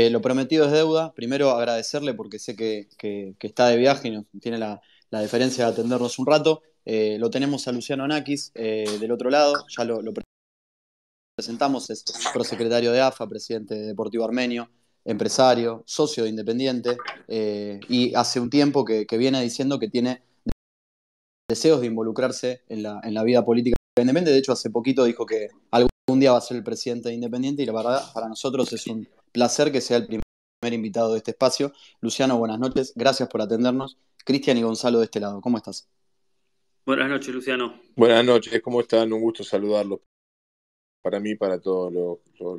Eh, lo prometido es deuda. Primero agradecerle porque sé que, está de viaje y tiene la, la deferencia de atendernos un rato. Eh, lo tenemos a Luciano Anakis eh, del otro lado, ya lo, presentamos, es prosecretario de AFA, presidente Deportivo Armenio, empresario, socio de Independiente y hace un tiempo que, viene diciendo que tiene deseos de involucrarse en la, en la vida política Independiente. De hecho, hace poquito dijo que algún día va a ser el presidente de Independiente y la verdad para nosotros es un placer que sea el primer invitado de este espacio. Luciano, buenas noches, gracias por atendernos. Cristian y Gonzalo de este lado, ¿cómo estás? Buenas noches, Luciano. Buenas noches, ¿cómo están? Un gusto saludarlos para mí, para toda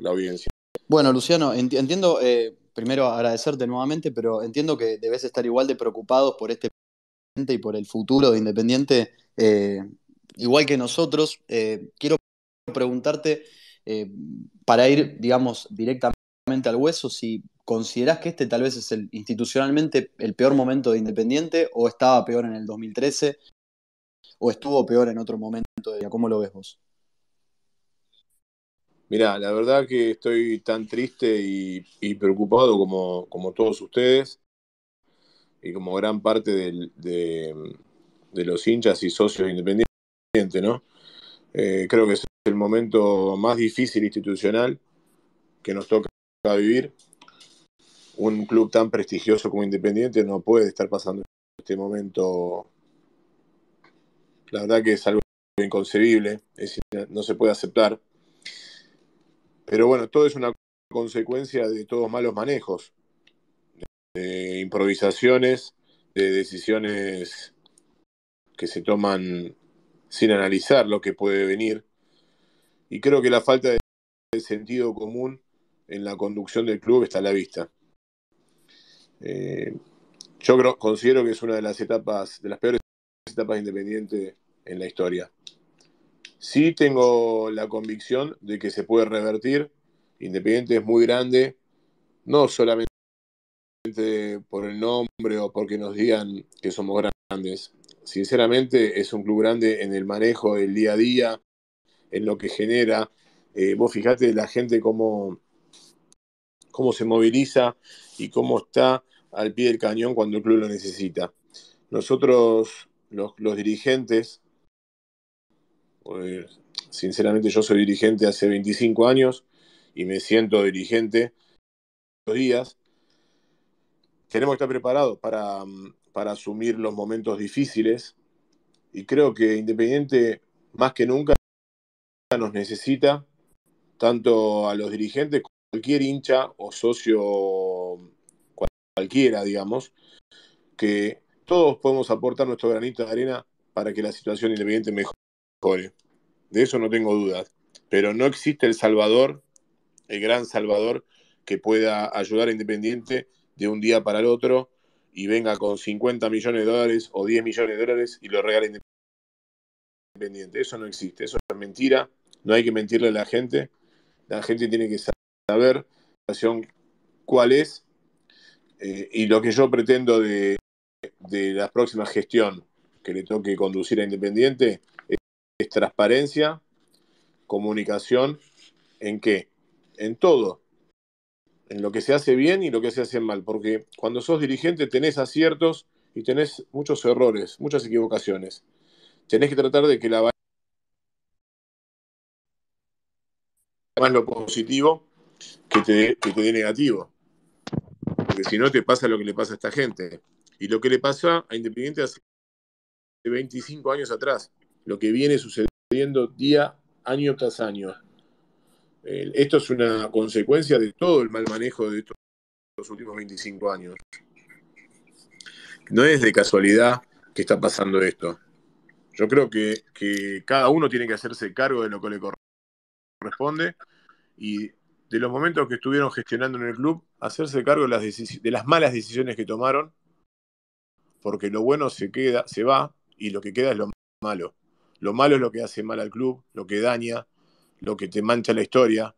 la audiencia. Bueno, Luciano, entiendo, eh, primero agradecerte nuevamente, pero entiendo que debes estar igual de preocupados por este y por el futuro de Independiente, eh, igual que nosotros. Eh, quiero preguntarte, para ir, digamos, directamente al hueso si considerás que este tal vez es el, institucionalmente el peor momento de Independiente o estaba peor en el 2013 o estuvo peor en otro momento de ¿Cómo lo ves vos? Mirá, la verdad que estoy tan triste y, preocupado como, todos ustedes y como gran parte de, los hinchas y socios independientes, ¿no? Eh, creo que es el momento más difícil institucional que nos toca a vivir. Un club tan prestigioso como Independiente no puede estar pasando este momento. La verdad que es algo inconcebible, no se puede aceptar. Pero bueno, todo es una consecuencia de todos malos manejos, de improvisaciones, de decisiones que se toman sin analizar lo que puede venir. Y creo que la falta de sentido común en la conducción del club está a la vista. Eh, yo creo, considero que es una de las etapas, de las peores etapas independientes en la historia. Sí tengo la convicción de que se puede revertir. Independiente es muy grande, no solamente por el nombre o porque nos digan que somos grandes. Sinceramente es un club grande en el manejo del día a día, en lo que genera. Eh, vos fijate la gente como cómo se moviliza y cómo está al pie del cañón cuando el club lo necesita. Nosotros, los, dirigentes, eh, sinceramente yo soy dirigente hace 25 años y me siento dirigente los días, Queremos estar preparados para, para asumir los momentos difíciles y creo que Independiente más que nunca nos necesita tanto a los dirigentes cualquier hincha o socio cualquiera, digamos, que todos podemos aportar nuestro granito de arena para que la situación independiente mejore. De eso no tengo dudas. Pero no existe el Salvador, el gran Salvador, que pueda ayudar a Independiente de un día para el otro y venga con 50 millones de dólares o 10 millones de dólares y lo regale Independiente. Eso no existe, eso es mentira. No hay que mentirle a la gente. La gente tiene que saber saber cuál es eh, y lo que yo pretendo de, la próxima gestión que le toque conducir a Independiente es, transparencia, comunicación, ¿en qué? En todo, en lo que se hace bien y lo que se hace mal, porque cuando sos dirigente tenés aciertos y tenés muchos errores, muchas equivocaciones. Tenés que tratar de que la más lo positivo que te, que te dé negativo. Porque si no, te pasa lo que le pasa a esta gente. Y lo que le pasa a Independiente hace 25 años atrás, lo que viene sucediendo día, año tras año. esto es una consecuencia de todo el mal manejo de estos últimos 25 años. No es de casualidad que está pasando esto. Yo creo que, que cada uno tiene que hacerse cargo de lo que le corresponde y de los momentos que estuvieron gestionando en el club, hacerse cargo de las, malas decisiones que tomaron, porque lo bueno se queda, se va, y lo que queda es lo malo. Lo malo es lo que hace mal al club, lo que daña, lo que te mancha la historia.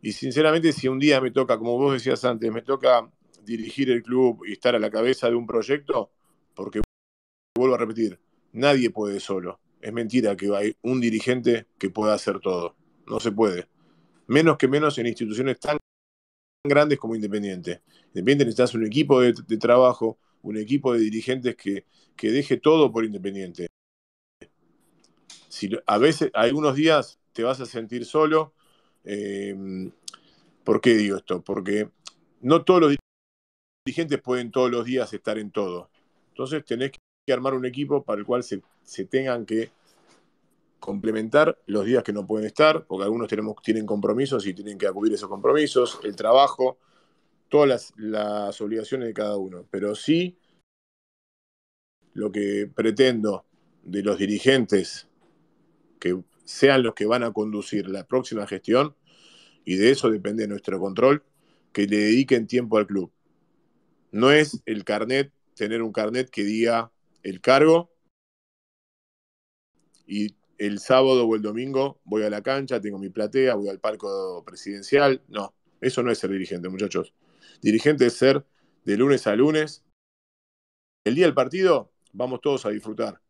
Y sinceramente, si un día me toca, como vos decías antes, me toca dirigir el club y estar a la cabeza de un proyecto, porque vuelvo a repetir, nadie puede solo. Es mentira que hay un dirigente que pueda hacer todo. No se puede menos que menos en instituciones tan grandes como Independiente. Independiente necesitas un equipo de, trabajo, un equipo de dirigentes que, que, deje todo por Independiente. Si, a veces, algunos días te vas a sentir solo. Eh, ¿Por qué digo esto? Porque no todos los dirigentes pueden todos los días estar en todo. Entonces tenés que armar un equipo para el cual se tengan que complementar los días que no pueden estar, porque algunos tenemos, tienen compromisos y tienen que acudir a esos compromisos, el trabajo, todas las, las obligaciones de cada uno. Pero sí, lo que pretendo de los dirigentes que sean los que van a conducir la próxima gestión, y de eso depende nuestro control, que le dediquen tiempo al club. No es el carnet, tener un carnet que diga el cargo y el sábado o el domingo voy a la cancha, tengo mi platea, voy al parco presidencial. No, eso no es ser dirigente, muchachos. Dirigente es ser de lunes a lunes. El día del partido vamos todos a disfrutar.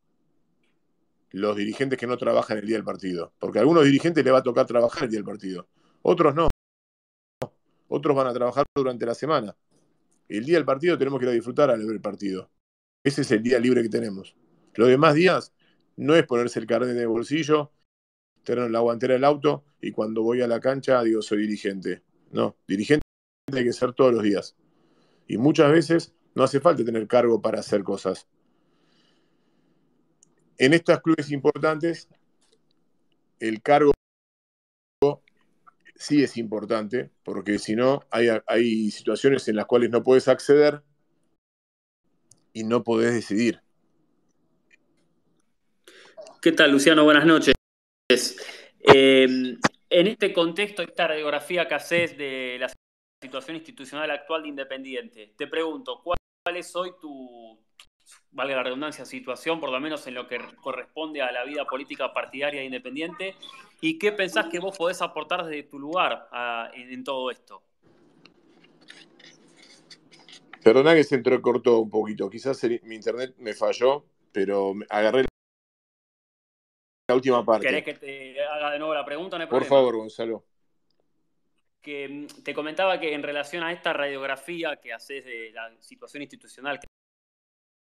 Los dirigentes que no trabajan el día del partido. Porque a algunos dirigentes les va a tocar trabajar el día del partido. Otros no. Otros van a trabajar durante la semana. El día del partido tenemos que ir a disfrutar al ver el partido. Ese es el día libre que tenemos. Los demás días no es ponerse el carnet en el bolsillo, tener la guantera del auto y cuando voy a la cancha digo soy dirigente. No, dirigente hay que ser todos los días. Y muchas veces no hace falta tener cargo para hacer cosas. En estas clubes importantes, el cargo sí es importante, porque si no, hay, hay situaciones en las cuales no puedes acceder y no podés decidir. ¿Qué tal, Luciano? Buenas noches. Eh, en este contexto, esta radiografía que haces de la situación institucional actual de Independiente, te pregunto, ¿cuál, es hoy tu, valga la redundancia, situación, por lo menos en lo que corresponde a la vida política partidaria de Independiente, y qué pensás que vos podés aportar desde tu lugar ah, en, todo esto. Perdona que se entró corto un poquito, quizás mi internet me falló, pero agarré última parte. ¿Querés que te haga de nuevo la pregunta? No Por favor, Gonzalo. Que mm, te comentaba que en relación a esta radiografía que haces de la situación institucional que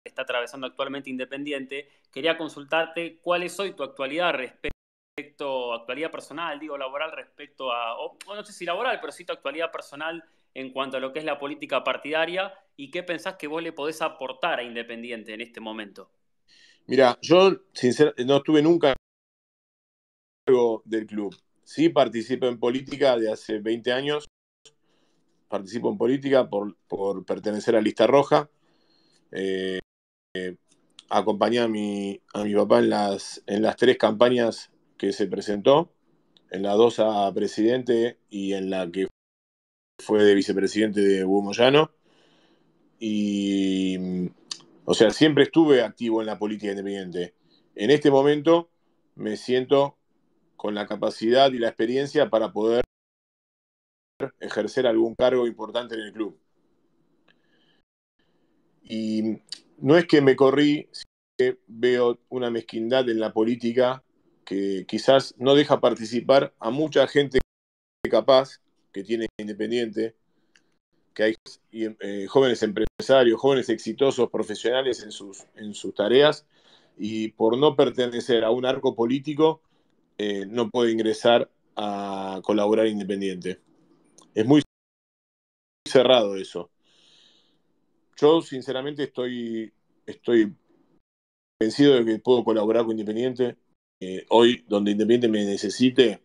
está atravesando actualmente Independiente, quería consultarte cuál es hoy tu actualidad respecto, actualidad personal, digo laboral respecto a, no sé si laboral, pero sí tu actualidad personal en cuanto a lo que es la política partidaria y qué pensás que vos le podés aportar a Independiente en este momento. Mira, yo sinceramente no estuve nunca del club. Sí, participo en política de hace 20 años. Participo en política por, pertenecer a Lista Roja. Eh, eh, acompañé a mi, a mi papá en las, en las tres campañas que se presentó, en la dos a presidente y en la que fue de vicepresidente de Hugo Moyano. Y, o sea, siempre estuve activo en la política independiente. En este momento me siento con la capacidad y la experiencia para poder ejercer algún cargo importante en el club. Y no es que me corrí, sino que veo una mezquindad en la política que quizás no deja participar a mucha gente capaz que tiene Independiente, que hay eh, jóvenes empresarios, jóvenes exitosos, profesionales en sus, en sus tareas, y por no pertenecer a un arco político eh, no puede ingresar a colaborar independiente. Es muy cerrado eso. Yo sinceramente estoy, estoy convencido de que puedo colaborar con Independiente. Eh, hoy, donde Independiente me necesite,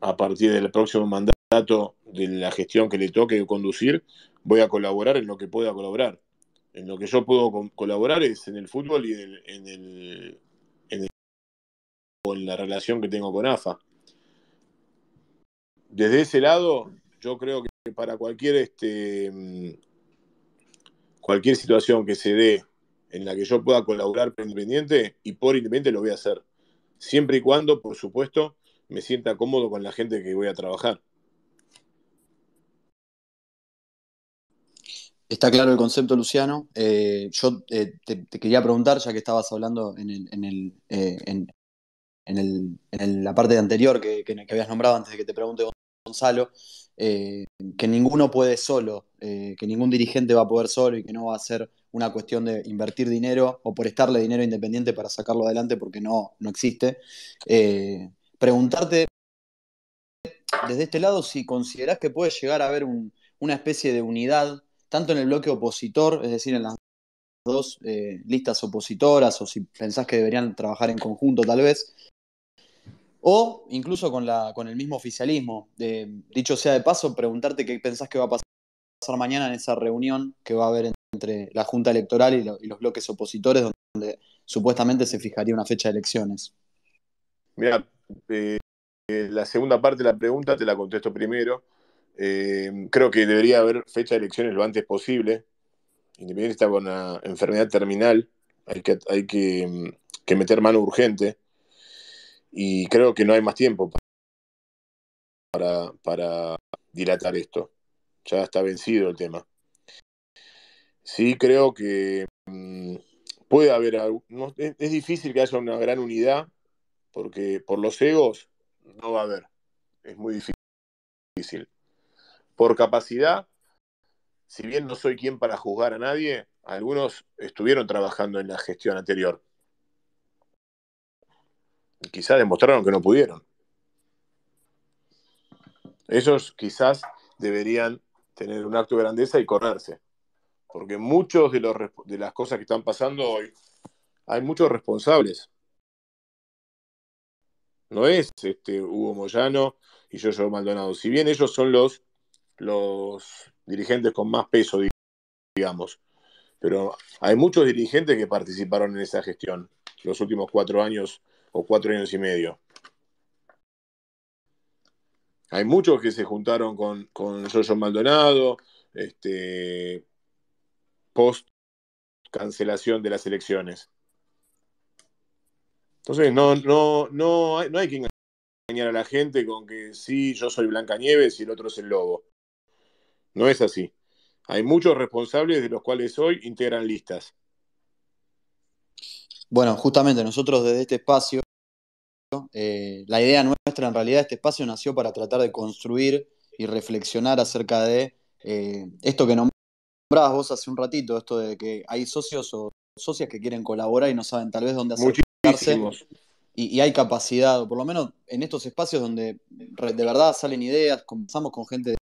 a partir del próximo mandato de la gestión que le toque conducir, voy a colaborar en lo que pueda colaborar. En lo que yo puedo colaborar es en el fútbol y en el con la relación que tengo con AFA. Desde ese lado, yo creo que para cualquier, este, mm, cualquier situación que se dé en la que yo pueda colaborar independiente y por independiente lo voy a hacer. Siempre y cuando, por supuesto, me sienta cómodo con la gente que voy a trabajar. Está claro el concepto, Luciano. Eh, yo eh, te, quería preguntar, ya que estabas hablando en el, en, eh, en, la parte anterior que, habías nombrado antes de que te pregunte Gonzalo, eh, que ninguno puede solo, eh, que ningún dirigente va a poder solo y que no va a ser una cuestión de invertir dinero o prestarle dinero independiente para sacarlo adelante porque no, no existe. Eh, preguntarte desde este lado si considerás que puede llegar a haber una especie de unidad, tanto en el bloque opositor, es decir, en las dos listas opositoras, o si pensás que deberían trabajar en conjunto tal vez, o incluso con, la, con el mismo oficialismo. Eh, dicho sea de paso, preguntarte qué pensás que va a pasar mañana en esa reunión que va a haber entre la Junta Electoral y, los bloques opositores, donde supuestamente se fijaría una fecha de elecciones. Mira, eh, eh, la segunda parte de la pregunta te la contesto primero. creo que debería haber fecha de elecciones lo antes posible. Independiente está con una enfermedad terminal, hay que, hay que mm, meter mano urgente y creo que no hay más tiempo para, dilatar esto. Ya está vencido el tema. Sí, creo que mm, puede haber algo. es, es, difícil que haya una gran unidad, porque por los egos no va a haber. Es muy difícil. Por capacidad, si bien no soy quien para juzgar a nadie, algunos estuvieron trabajando en la gestión anterior quizás demostraron que no pudieron. Ellos quizás deberían tener un acto de grandeza y correrse, porque muchos de, los, de las cosas que están pasando hoy, hay muchos responsables. No es este Hugo Moyano y yo, Maldonado. Si bien ellos son los, los dirigentes con más peso, digamos, pero hay muchos dirigentes que participaron en esa gestión los últimos cuatro años o cuatro años y medio. Hay muchos que se juntaron con, con Maldonado, este, post cancelación de las elecciones. Entonces, no, no, hay, no que engañar a la gente con que sí, yo soy Blanca Nieves y el otro es el lobo. No es así. Hay muchos responsables de los cuales hoy integran listas. Bueno, justamente nosotros desde este espacio, eh, la idea nuestra en realidad, este espacio nació para tratar de construir y reflexionar acerca de eh, esto que nombrabas vos hace un ratito, esto de que hay socios o socias que quieren colaborar y no saben tal vez dónde hacerse Y, y, hay capacidad, o por lo menos en estos espacios donde de verdad salen ideas, conversamos con gente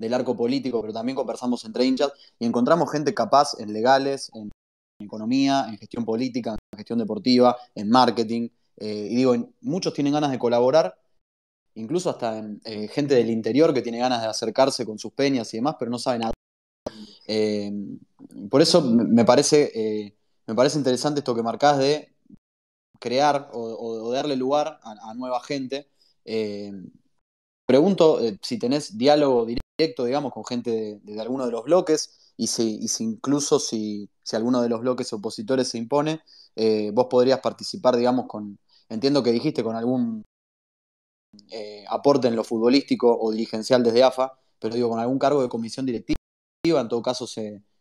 del arco político, pero también conversamos entre hinchas y encontramos gente capaz en legales, en economía, en gestión política, en gestión deportiva, en marketing. Eh, y digo, muchos tienen ganas de colaborar, incluso hasta eh, gente del interior que tiene ganas de acercarse con sus peñas y demás, pero no sabe nada. Eh, por eso me parece, me parece interesante esto que marcás de crear o, darle lugar a, nueva gente. pregunto si tenés diálogo directo, digamos, con gente de alguno de los bloques y si, incluso si, alguno de los bloques opositores se impone, eh, vos podrías participar, digamos, con, entiendo que dijiste, con algún eh, aporte en lo futbolístico o dirigencial desde AFA, pero digo, con algún cargo de comisión directiva, en todo caso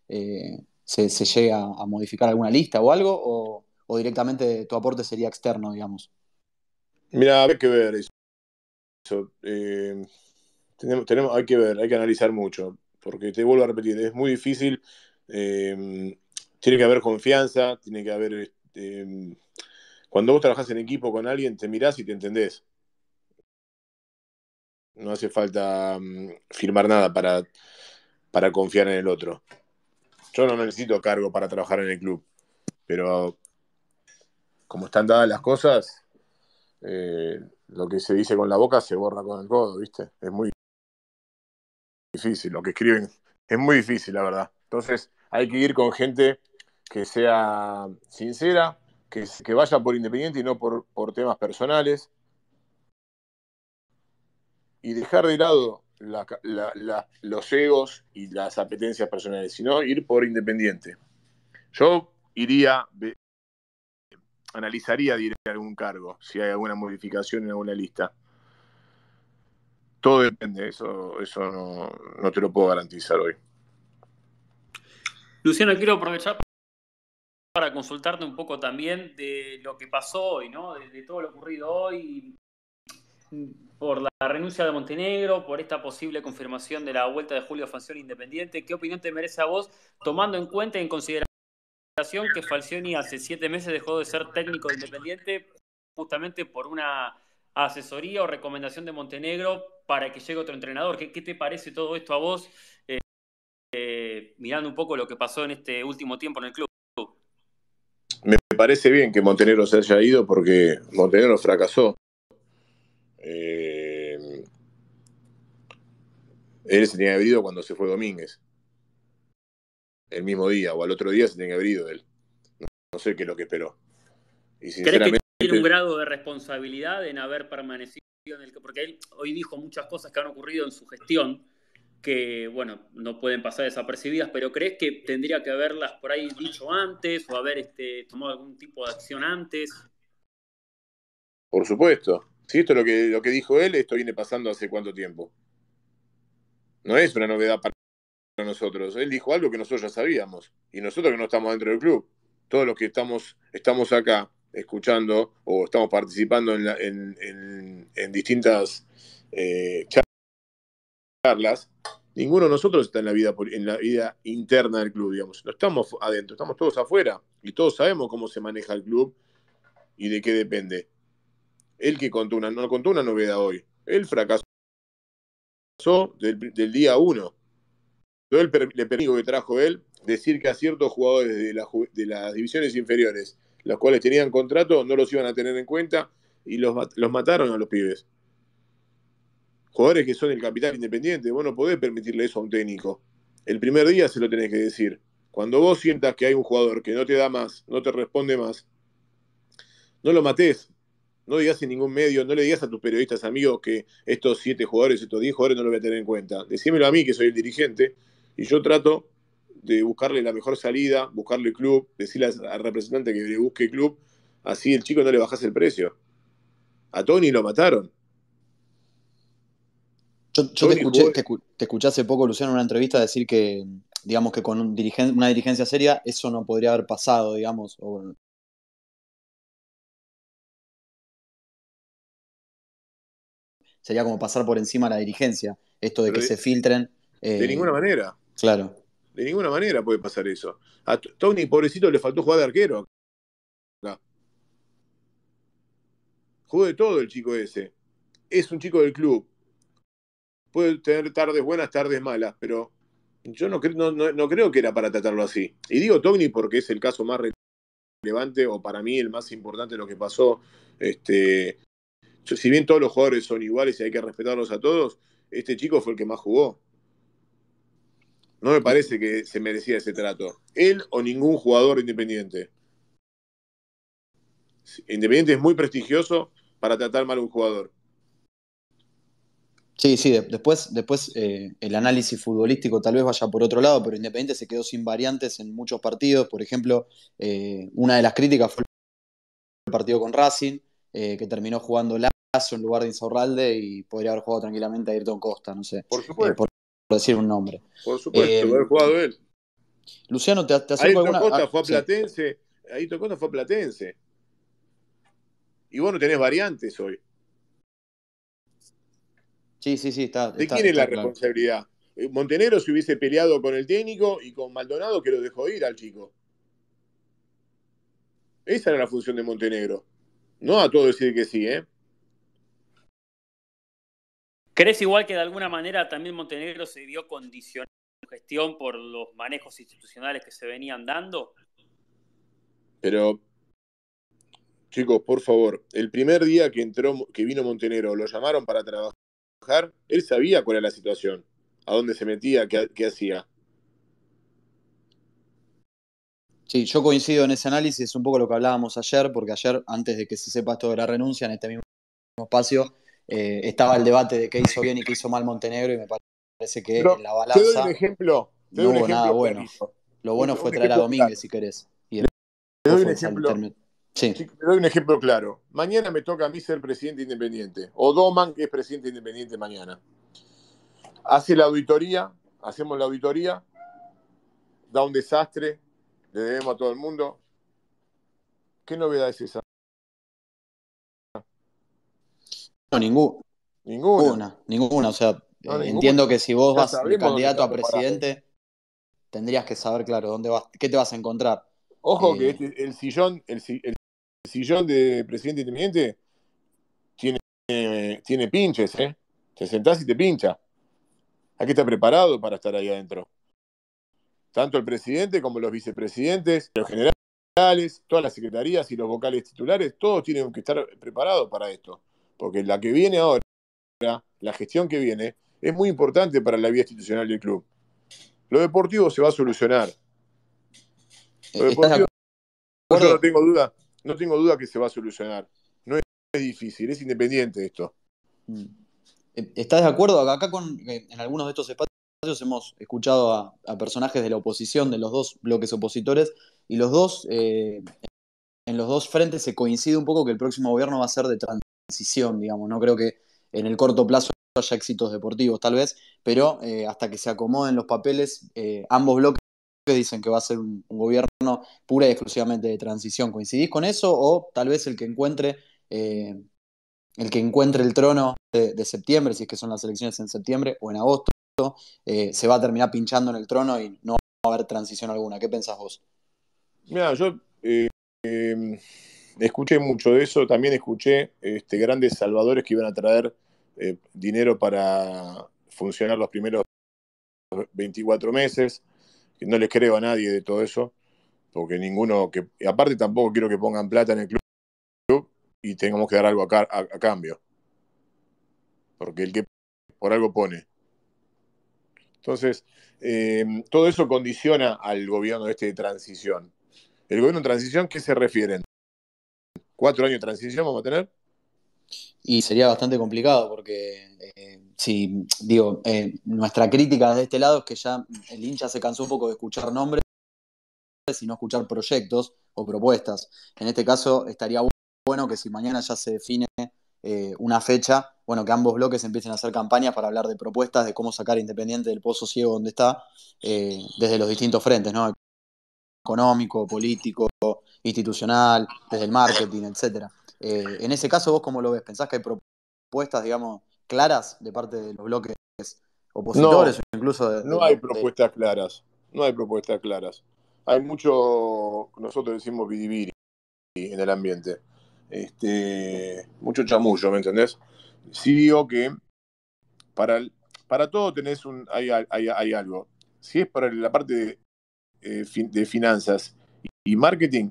eh, se, se, llega a modificar alguna lista o algo, o, o directamente tu aporte sería externo, digamos. Mira, hay que ver eso. tenemos, tenemos, hay que ver, hay que analizar mucho porque te vuelvo a repetir, es muy difícil, eh, tiene que haber confianza, tiene que haber... Este, cuando vos trabajás en equipo con alguien, te mirás y te entendés. No hace falta mm, firmar nada para, para confiar en el otro. Yo no necesito cargo para trabajar en el club, pero como están dadas las cosas, eh, lo que se dice con la boca se borra con el codo, ¿viste? Es muy difícil, lo que escriben es muy difícil, la verdad. Entonces hay que ir con gente que sea sincera, que, vaya por independiente y no por, por temas personales. Y dejar de lado los egos y las apetencias personales, sino ir por independiente. Yo iría, analizaría, diría, algún cargo, si hay alguna modificación en alguna lista. Todo depende, eso, eso no, te lo puedo garantizar hoy. Luciano, quiero aprovechar para consultarte un poco también de lo que pasó hoy, ¿no? De, todo lo ocurrido hoy, por la renuncia de Montenegro, por esta posible confirmación de la vuelta de Julio Falcioni independiente. ¿Qué opinión te merece a vos, tomando en cuenta y en consideración que Falcioni hace siete meses dejó de ser técnico independiente justamente por una asesoría o recomendación de Montenegro para que llegue otro entrenador. ¿Qué, te parece todo esto a vos, eh, eh, mirando un poco lo que pasó en este último tiempo en el club? Me parece bien que Montenegro se haya ido porque Montenegro fracasó. Eh, él se tenía que cuando se fue Domínguez. El mismo día o al otro día se tenía que él. No, sé qué es lo que esperó. Y sinceramente tiene un grado de responsabilidad en haber permanecido en el que, porque él hoy dijo muchas cosas que han ocurrido en su gestión, que, bueno, no pueden pasar desapercibidas, pero ¿crees que tendría que haberlas por ahí dicho antes o haber este, tomado algún tipo de acción antes? Por supuesto. Sí, esto es lo que, lo que dijo él, esto viene pasando hace cuánto tiempo. No es una novedad para nosotros. Él dijo algo que nosotros ya sabíamos. Y nosotros que no estamos dentro del club. Todos los que estamos, estamos acá, escuchando o estamos participando en, en, distintas eh, charlas, ninguno de nosotros está en la, vida, en la vida interna del club, digamos. No estamos adentro, estamos todos afuera y todos sabemos cómo se maneja el club y de qué depende. Él que contó una, no contó una novedad hoy. Él fracasó del, día uno. Todo le permito que trajo él decir que a ciertos jugadores de, la, de las divisiones inferiores los cuales tenían contrato, no los iban a tener en cuenta y los, mataron a los pibes. Jugadores que son el capital independiente, vos no podés permitirle eso a un técnico. El primer día se lo tenés que decir. Cuando vos sientas que hay un jugador que no te da más, no te responde más, no lo mates, no digas en ningún medio, no le digas a tus periodistas amigos que estos siete jugadores, estos diez jugadores no los voy a tener en cuenta. Decímelo a mí, que soy el dirigente, y yo trato de buscarle la mejor salida, buscarle club, decirle al representante que le busque club, así el chico no le bajase el precio. A Tony lo mataron. Yo, te, escuché, te, escuché, hace poco, Luciano, en una entrevista decir que, digamos que con una dirigencia seria eso no podría haber pasado, digamos. Sería como pasar por encima la dirigencia, esto de que se filtren. de ninguna eh, manera. Claro. De ninguna manera puede pasar eso. A Tony, pobrecito, le faltó jugar de arquero. Acá. Jugó de todo el chico ese. Es un chico del club. Puede tener tardes buenas, tardes malas, pero yo no, no, creo que era para tratarlo así. Y digo Togni porque es el caso más relevante o para mí el más importante de lo que pasó. Este, si bien todos los jugadores son iguales y hay que respetarlos a todos, este chico fue el que más jugó. No me parece que se merecía ese trato. Él o ningún jugador independiente. Independiente es muy prestigioso para tratar mal a un jugador. Sí, sí, después, después eh, el análisis futbolístico tal vez vaya por otro lado, pero Independiente se quedó sin variantes en muchos partidos. Por ejemplo, eh, una de las críticas fue el partido con Racing, eh, que terminó jugando Lazo en lugar de Insaurralde y podría haber jugado tranquilamente a Ayrton Costa, no sé. Por supuesto decir un nombre. Por supuesto, eh, él. Luciano, te, te acerco alguna... Ah, fue a Platense, Ahí tocó, fue a Platense. Y vos no tenés variantes hoy. Sí, sí, sí, está. ¿De quién es la responsabilidad? Eh, Montenegro se hubiese peleado con el técnico y con Maldonado que lo dejó ir al chico. Esa era la función de Montenegro. No a todo decir que sí, ¿eh? ¿Crees igual que de alguna manera también Montenegro se vio condicionado en gestión por los manejos institucionales que se venían dando? Pero, chicos, por favor, el primer día que entró, que vino Montenegro, lo llamaron para trabajar, él sabía cuál era la situación, a dónde se metía, qué, qué hacía. Sí, yo coincido en ese análisis, es un poco lo que hablábamos ayer, porque ayer, antes de que se sepa esto de la renuncia, en este mismo espacio, eh, estaba el debate de qué hizo bien y qué hizo mal Montenegro y me parece que en la balanza doy un ejemplo, no hubo nada bueno. Lo bueno fue traer a Domínguez, si querés. te doy un ejemplo. Te doy un ejemplo claro. Mañana me toca a mí ser presidente independiente, o Doman, que es presidente independiente mañana. Hace la auditoría, hacemos la auditoría, da un desastre, le debemos a todo el mundo. ¿Qué novedad es esa? No, ninguna. Ninguna. Ninguna. O sea, entiendo que si vos vas candidato a presidente, tendrías que saber, claro, dónde vas, qué te vas a encontrar. Ojo que eh, este, el sillón, el, sillón de presidente tiene, eh, tiene pinches, ¿eh? Te sentás y te pincha. Hay que estar preparado para estar ahí adentro. Tanto el presidente como los vicepresidentes, los generales, todas las secretarías y los vocales titulares, todos tienen que estar preparados para esto porque la que viene ahora, la gestión que viene, es muy importante para la vida institucional del club. Lo deportivo se va a solucionar. Eh, Lo deportivo, yo no tengo duda, no tengo duda que se va a solucionar. No es, difícil, es independiente esto. Mm. Eh, ¿Estás de acuerdo? Acá con, eh, en algunos de estos espacios hemos escuchado a, personajes de la oposición, de los dos bloques opositores, y los dos, en los dos frentes se coincide un poco que el próximo gobierno va a ser de transición transición, digamos. No creo que en el corto plazo haya éxitos deportivos, tal vez, pero eh, hasta que se acomoden los papeles, eh, ambos bloques dicen que va a ser un, gobierno pura y exclusivamente de transición. ¿Coincidís con eso? O tal vez el que encuentre, eh, el, que encuentre el trono de, de, septiembre, si es que son las elecciones en septiembre o en agosto, se va a terminar pinchando en el trono y no va a haber transición alguna. ¿Qué pensás vos? Mira, yo em, escuché mucho de eso, también escuché este, grandes salvadores que iban a traer eh, dinero para funcionar los primeros 24 meses, no les creo a nadie de todo eso, porque ninguno, aparte tampoco quiero que pongan plata en el club y tengamos que dar algo a, cambio, porque el que por algo pone. Entonces, eh, todo eso condiciona al gobierno este de transición. El gobierno de transición, ¿qué se refieren? cuatro años de transición vamos a tener. Y sería bastante complicado porque, eh, si digo, eh, nuestra crítica desde este lado es que ya el hincha se cansó un poco de escuchar nombres y no escuchar proyectos o propuestas. En este caso, estaría bueno que si mañana ya se define eh, una fecha, bueno, que ambos bloques empiecen a hacer campañas para hablar de propuestas de cómo sacar Independiente del pozo ciego donde está desde los distintos frentes, ¿no? económico, político, institucional, desde el marketing, etcétera. Eh, en ese caso, ¿vos cómo lo ves? ¿Pensás que hay propuestas, digamos, claras de parte de los bloques opositores o incluso No hay propuestas claras, no hay propuestas claras. Hay mucho, nosotros decimos vidiviri en el ambiente, este, mucho chamullo, ¿me entendés? Sí digo que para, para todo tenés un, hay, algo. Si es para la parte de... Eh, de finanzas y marketing,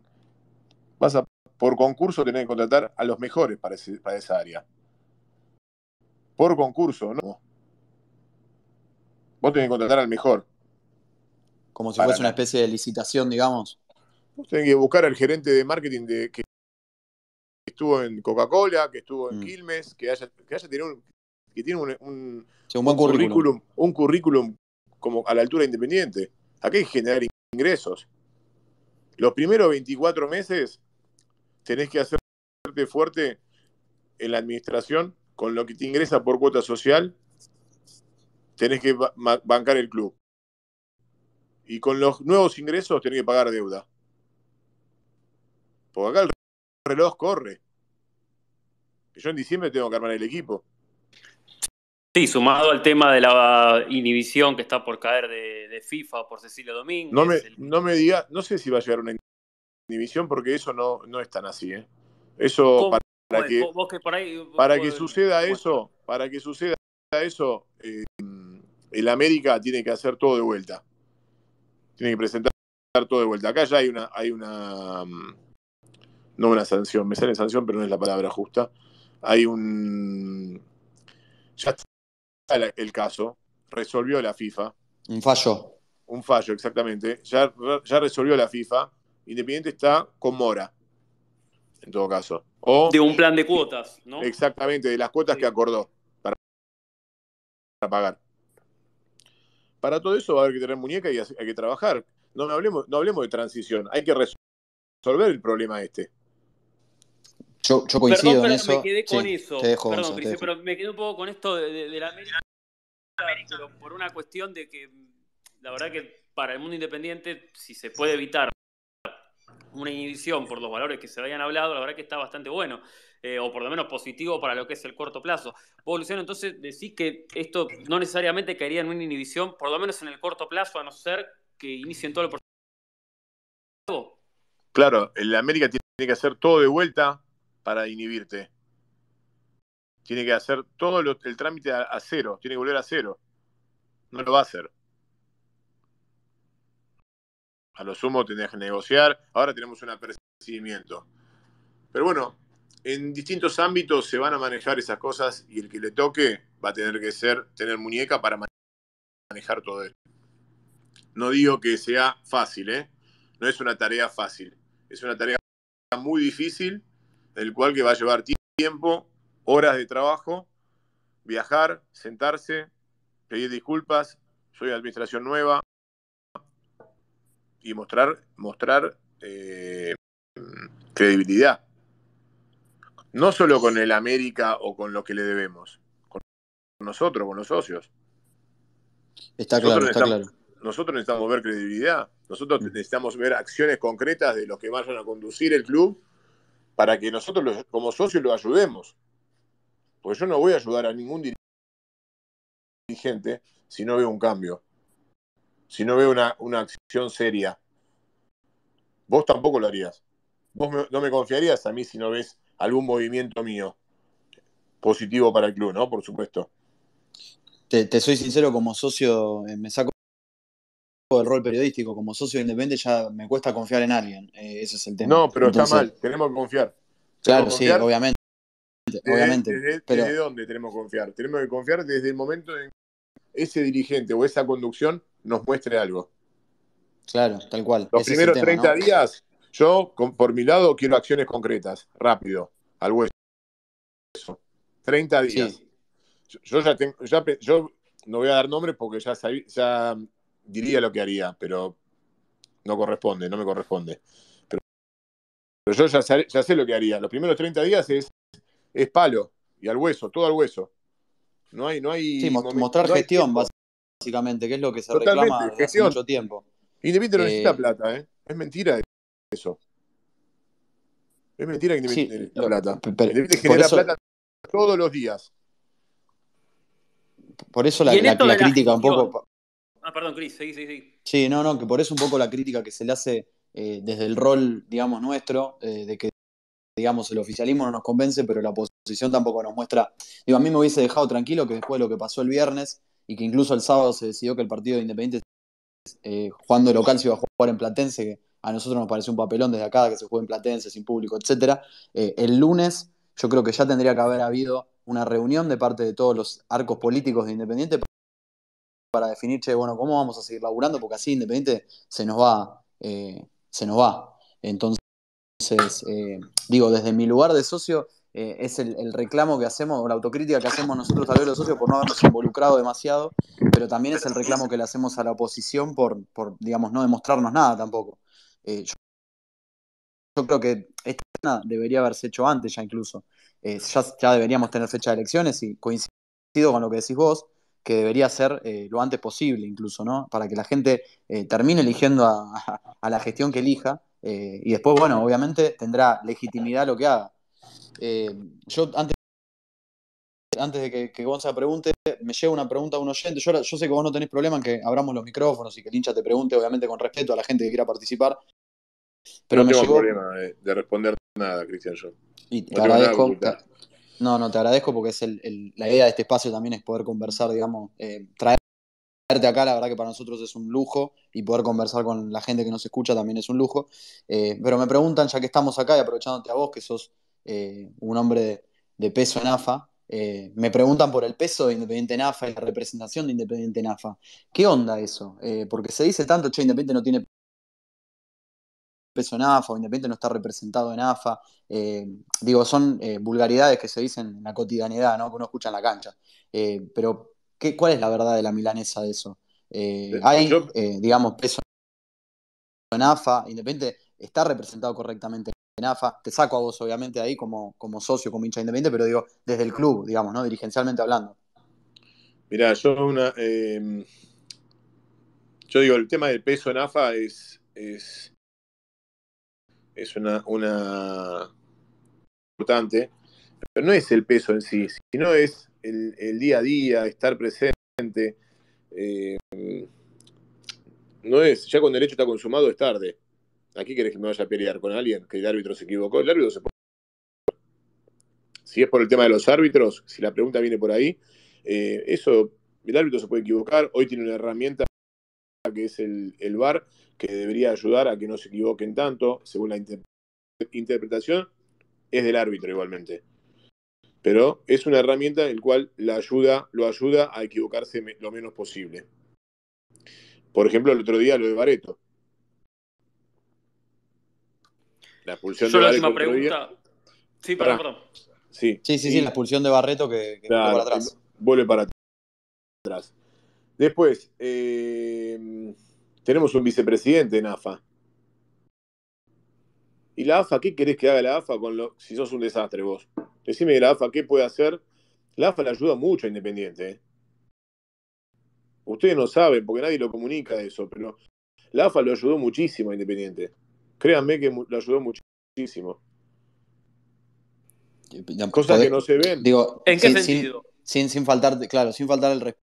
vas a por concurso tener que contratar a los mejores para, esa área. Por concurso, ¿no? Vos tenés que contratar al mejor. Como si fuese una especie de licitación, digamos. Vos tenés que buscar al gerente de marketing de, que estuvo en Coca-Cola, que estuvo en mm. Quilmes, que haya, que tenido un, que tiene un, buen currículum. un currículum como a la altura independiente. ¿a qué que generar ingresos. Los primeros 24 meses tenés que hacerte fuerte en la administración con lo que te ingresa por cuota social, tenés que bancar el club. Y con los nuevos ingresos tenés que pagar deuda. Porque acá el reloj corre. Yo en diciembre tengo que armar el equipo. Sí, sumado al tema de la inhibición que está por caer de, de FIFA por Cecilio Domínguez. No me, no diga, no sé si va a llegar una inhibición porque eso no, no es tan así. ¿eh? Eso para, que, para que suceda eso, para que suceda eso, eh, el América tiene que hacer todo de vuelta. Tiene que presentar todo de vuelta. Acá ya hay una, hay una, mm, no una sanción, me sale sanción, pero no es la palabra justa. Hay un, ya el caso, resolvió la FIFA. Un fallo. Un fallo, exactamente. Ya, ya resolvió la FIFA. Independiente está con mora, en todo caso. O, de un plan de cuotas, ¿no? Exactamente, de las cuotas que acordó para, para, pagar. Para todo eso va a haber que tener muñeca y hay que trabajar. no, hablemos, no hablemos de transición, hay que resolver el problema este. Yo, coincido en eso. Me quedé con eso. Perdón, pero me quedé un poco con esto de, la América, por una cuestión de que la verdad que para el mundo independiente, si se puede evitar una inhibición por los valores que se hayan hablado, la verdad que está bastante bueno, eh, o por lo menos positivo para lo que es el corto plazo. Vos, Luciano, entonces decís que esto no necesariamente caería en una inhibición, por lo menos en el corto plazo, a no ser que inicien todo el proceso. Claro, la América tiene que hacer todo de vuelta, para inhibirte. Tiene que hacer todo el trámite a, cero, tiene que volver a cero. No lo va a hacer. A lo sumo tendrías que negociar. Ahora tenemos un apercibimiento. Pero bueno, en distintos ámbitos se van a manejar esas cosas y el que le toque va a tener que ser tener muñeca para manejar todo esto. No digo que sea fácil, ¿eh? No es una tarea fácil. Es una tarea muy difícil el cual que va a llevar tiempo, horas de trabajo, viajar, sentarse, pedir disculpas, soy administración nueva y mostrar, mostrar eh, credibilidad. No solo con el América o con lo que le debemos, con nosotros, con los socios. Está claro, está claro. Nosotros necesitamos ver credibilidad, nosotros mm. necesitamos ver acciones concretas de los que vayan a conducir el club para que nosotros como socios lo ayudemos. Porque yo no voy a ayudar a ningún dirigente si no veo un cambio, si no veo una, acción seria. Vos tampoco lo harías. Vos no me confiarías a mí si no ves algún movimiento mío positivo para el club, ¿no? Por supuesto. te soy sincero, como socio eh, me saco del rol periodístico. Como socio independiente ya me cuesta confiar en alguien. Eh, ese es el tema. No, pero está mal. Tenemos que confiar. claro, sí, obviamente. obviamente. pero... de dónde tenemos que confiar? Tenemos que confiar desde el momento en que ese dirigente o esa conducción nos muestre algo. Claro, tal cual. Los primeros 30 días, yo por mi lado quiero acciones concretas, rápido, al hueso. 30 días. Yo, ya tengo, yo no voy a dar nombre porque ya, sabí, ya diría lo que haría, pero no corresponde, no me corresponde. Pero, yo ya, sé, lo que haría. Los primeros 30 días es, es palo y al hueso, todo al hueso. No hay, no hay. Sí, mostrar gestión, básicamente, que es lo que se reclama hace mucho tiempo. Independiente eh... no necesita eh, plata, ¿eh? Es mentira eso. Es mentira que Independiente sí, necesita plata. Pero, Independiente genera plata todos los días. Por eso la, la, crítica un poco. Ah, perdón, Cris, seguí, seguí, seguí. Sí, no, no, que por eso un poco la crítica que se le hace eh, desde el rol, digamos, nuestro, eh, de que, digamos, el oficialismo no nos convence, pero la oposición tampoco nos muestra. Digo, a mí me hubiese dejado tranquilo que después de lo que pasó el viernes y que incluso el sábado se decidió que el partido de Independiente eh, jugando local se iba a jugar en Platense, que a nosotros nos parece un papelón desde acá, que se juegue en Platense, sin público, etcétera. Eh, el lunes yo creo que ya tendría que haber habido una reunión de parte de todos los arcos políticos de Independiente para definir, bueno, ¿cómo vamos a seguir laburando? Porque así Independiente se nos va, eh, se nos va. Entonces, eh, digo, desde mi lugar de socio, eh, es el, reclamo que hacemos, o la autocrítica que hacemos nosotros tal vez los socios por no habernos involucrado demasiado, pero también es el reclamo que le hacemos a la oposición por, por digamos, no demostrarnos nada tampoco. yo, creo que esta debería haberse hecho antes ya incluso. ya, ya, deberíamos tener fecha de elecciones y coincido con lo que decís vos, que debería ser eh, lo antes posible incluso, ¿no? Para que la gente eh, termine eligiendo a, la gestión que elija eh, y después, bueno, obviamente tendrá legitimidad lo que haga. yo antes, de que, que Gonza pregunte, me llega una pregunta a un oyente. Yo, sé que vos no tenés problema en que abramos los micrófonos y que el hincha te pregunte, obviamente con respeto a la gente que quiera participar. Pero no tengo problema de responder nada, Cristian, yo. Y te agradezco, no, no, te agradezco porque es la idea de este espacio también es poder conversar, digamos, eh, traerte acá, la verdad que para nosotros es un lujo y poder conversar con la gente que nos escucha también es un lujo. Eh, pero me preguntan, ya que estamos acá y aprovechándote a vos, que sos eh, un hombre de, peso en AFA, me preguntan por el peso de Independiente en AFA y la representación de Independiente en AFA. ¿Qué onda eso? porque se dice tanto, che, Independiente no tiene peso en AFA, o Independiente no está representado en AFA. Eh, digo, son eh, vulgaridades que se dicen en la cotidianidad, ¿no? Que uno escucha en la cancha. Eh, pero, ¿qué, ¿cuál es la verdad de la milanesa de eso? hay, digamos, peso en AFA, Independiente está representado correctamente en AFA. Te saco a vos, obviamente, ahí como, como socio, como hincha independiente, pero digo, desde el club, digamos, ¿no? Dirigencialmente hablando. Mirá, yo una. yo digo, el tema del peso en AFA es es una, importante, pero no es el peso en sí, sino es el, día a día, estar presente. Eh, no es, ya con el hecho está consumado es tarde. Aquí querés que me vaya a pelear con alguien, que el árbitro se equivocó, el árbitro se Si es por el tema de los árbitros, si la pregunta viene por ahí, eh, eso, el árbitro se puede equivocar, hoy tiene una herramienta que es el, el VAR, que debería ayudar a que no se equivoquen tanto, según la interpretación, es del árbitro igualmente. Pero es una herramienta en cual la ayuda, lo ayuda a equivocarse lo menos posible. Por ejemplo, el otro día lo de Barreto La expulsión de la pregunta. Sí, perdón, Sí, sí, sí, la expulsión de Barreto que, para atrás. Vuelve para atrás. Después, em, tenemos un vicepresidente en AFA. ¿Y la AFA qué querés que haga la AFA con lo, si sos un desastre vos? Decime la AFA qué puede hacer. La AFA le ayuda mucho a Independiente. ¿eh? Ustedes no saben porque nadie lo comunica eso, pero la AFA lo ayudó muchísimo a Independiente. Créanme que lo ayudó muchísimo. Cosas que no se ven. Digo, ¿En qué sentido? Sin, sin, claro, sin faltar el respeto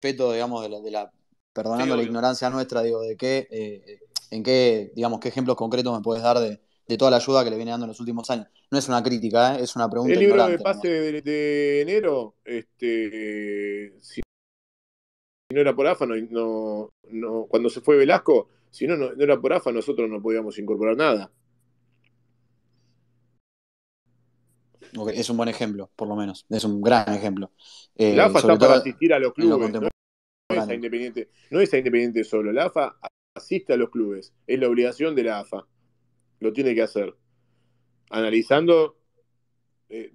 respeto, digamos, de la, perdonando la ignorancia nuestra, digo, de qué, eh, en qué, digamos, qué ejemplos concretos me puedes dar de, toda la ayuda que le viene dando en los últimos años. No es una crítica, ¿eh? es una pregunta. El libro de pase de, enero, este, si no era por AFA, no, no, cuando se fue Velasco, si no, no, no era por AFA, nosotros no podíamos incorporar nada. es un buen ejemplo, por lo menos. Es un gran ejemplo. la eh, AFA está para asistir a los clubes. No, es Independiente, solo. La AFA asiste a los clubes. Es la obligación de la AFA. Lo tiene que hacer. Analizando, eh,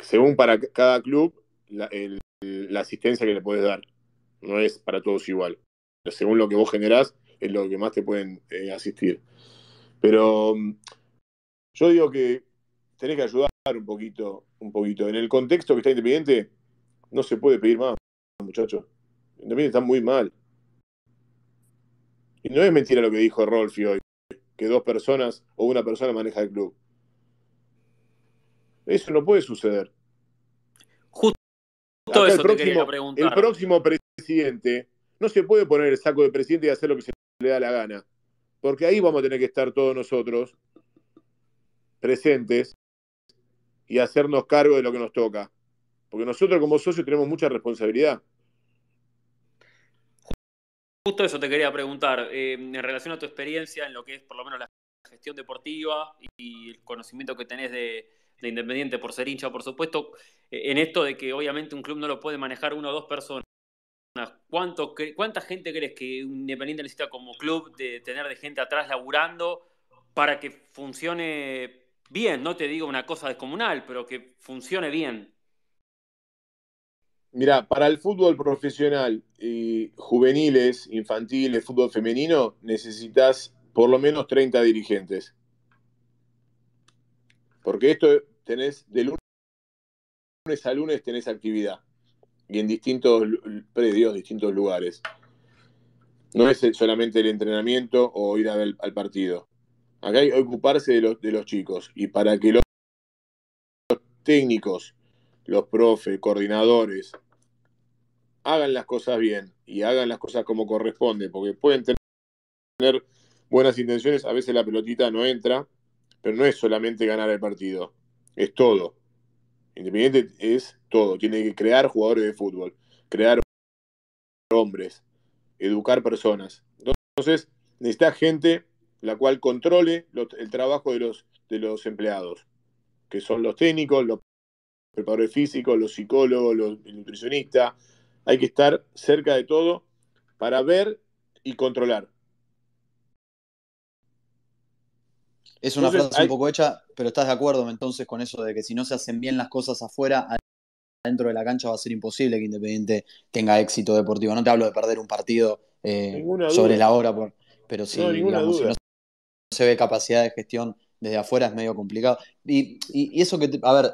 según para cada club, la, asistencia que le puedes dar. No es para todos igual. según lo que vos generás, es lo que más te pueden eh, asistir. Pero mm, yo digo que tenés que ayudar un poquito, un poquito. En el contexto que está Independiente, no se puede pedir más, muchachos. Independiente está muy mal. Y no es mentira lo que dijo Rolfi hoy, que dos personas o una persona maneja el club. Eso no puede suceder. Justo eso te quería preguntar. El próximo presidente no se puede poner el saco de presidente y hacer lo que se le da la gana. Porque ahí vamos a tener que estar todos nosotros presentes y hacernos cargo de lo que nos toca. Porque nosotros como socios tenemos mucha responsabilidad. Justo eso te quería preguntar, eh, en relación a tu experiencia en lo que es por lo menos la gestión deportiva y el conocimiento que tenés de, Independiente por ser hincha, por supuesto, eh, en esto de que obviamente un club no lo puede manejar una o dos personas. ¿Cuánto, ¿Cuánta gente crees que Independiente necesita como club de tener de gente atrás laburando para que funcione bien, no te digo una cosa descomunal, pero que funcione bien. Mira, para el fútbol profesional y juveniles, infantiles, fútbol femenino, necesitas por lo menos 30 dirigentes. Porque esto tenés de lunes a lunes tenés actividad y en distintos predios, distintos lugares. No es solamente el entrenamiento o ir al partido. Acá hay que ocuparse de los, de los chicos y para que los técnicos, los profes, coordinadores, hagan las cosas bien y hagan las cosas como corresponde, porque pueden tener buenas intenciones, a veces la pelotita no entra, pero no es solamente ganar el partido, es todo. Independiente es todo, tiene que crear jugadores de fútbol, crear hombres, educar personas. Entonces, necesita gente la cual controle el trabajo de los, de los empleados, que son los técnicos, los preparadores físicos, los psicólogos, los nutricionistas. Hay que estar cerca de todo para ver y controlar. Es una frase un poco hecha, pero estás de acuerdo entonces con eso de que si no se hacen bien las cosas afuera, dentro de la cancha va a ser imposible que Independiente tenga éxito deportivo. No te hablo de perder un partido eh, sobre la hora, pero sí, se ve capacidad de gestión desde afuera es medio complicado. Y, eso que, a ver,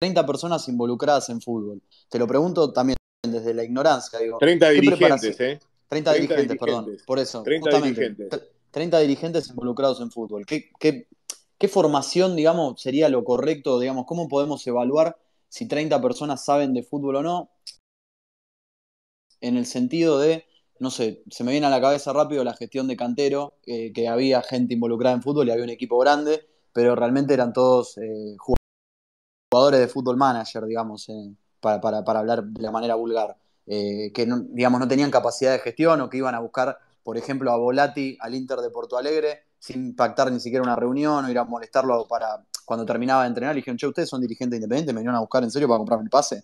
30 personas involucradas en fútbol. Te lo pregunto también desde la ignorancia. Digo, 30 dirigentes, ¿eh? 30, dirigentes, perdón. Por eso, 30 dirigentes. 30 dirigentes involucrados en fútbol. ¿Qué, ¿Qué, formación, digamos, sería lo correcto? Digamos, ¿cómo podemos evaluar si 30 personas saben de fútbol o no? En el sentido de no sé, se me viene a la cabeza rápido la gestión de cantero, eh, que había gente involucrada en fútbol y había un equipo grande, pero realmente eran todos eh, jugadores de fútbol manager, digamos, eh, para, para, hablar de la manera vulgar, que no, digamos, no tenían capacidad de gestión o que iban a buscar, por ejemplo, a Volati al Inter de Porto Alegre sin pactar ni siquiera una reunión o ir a molestarlo para cuando terminaba de entrenar. Y dijeron, che, ustedes son dirigentes independientes, me vinieron a buscar en serio para comprarme el pase.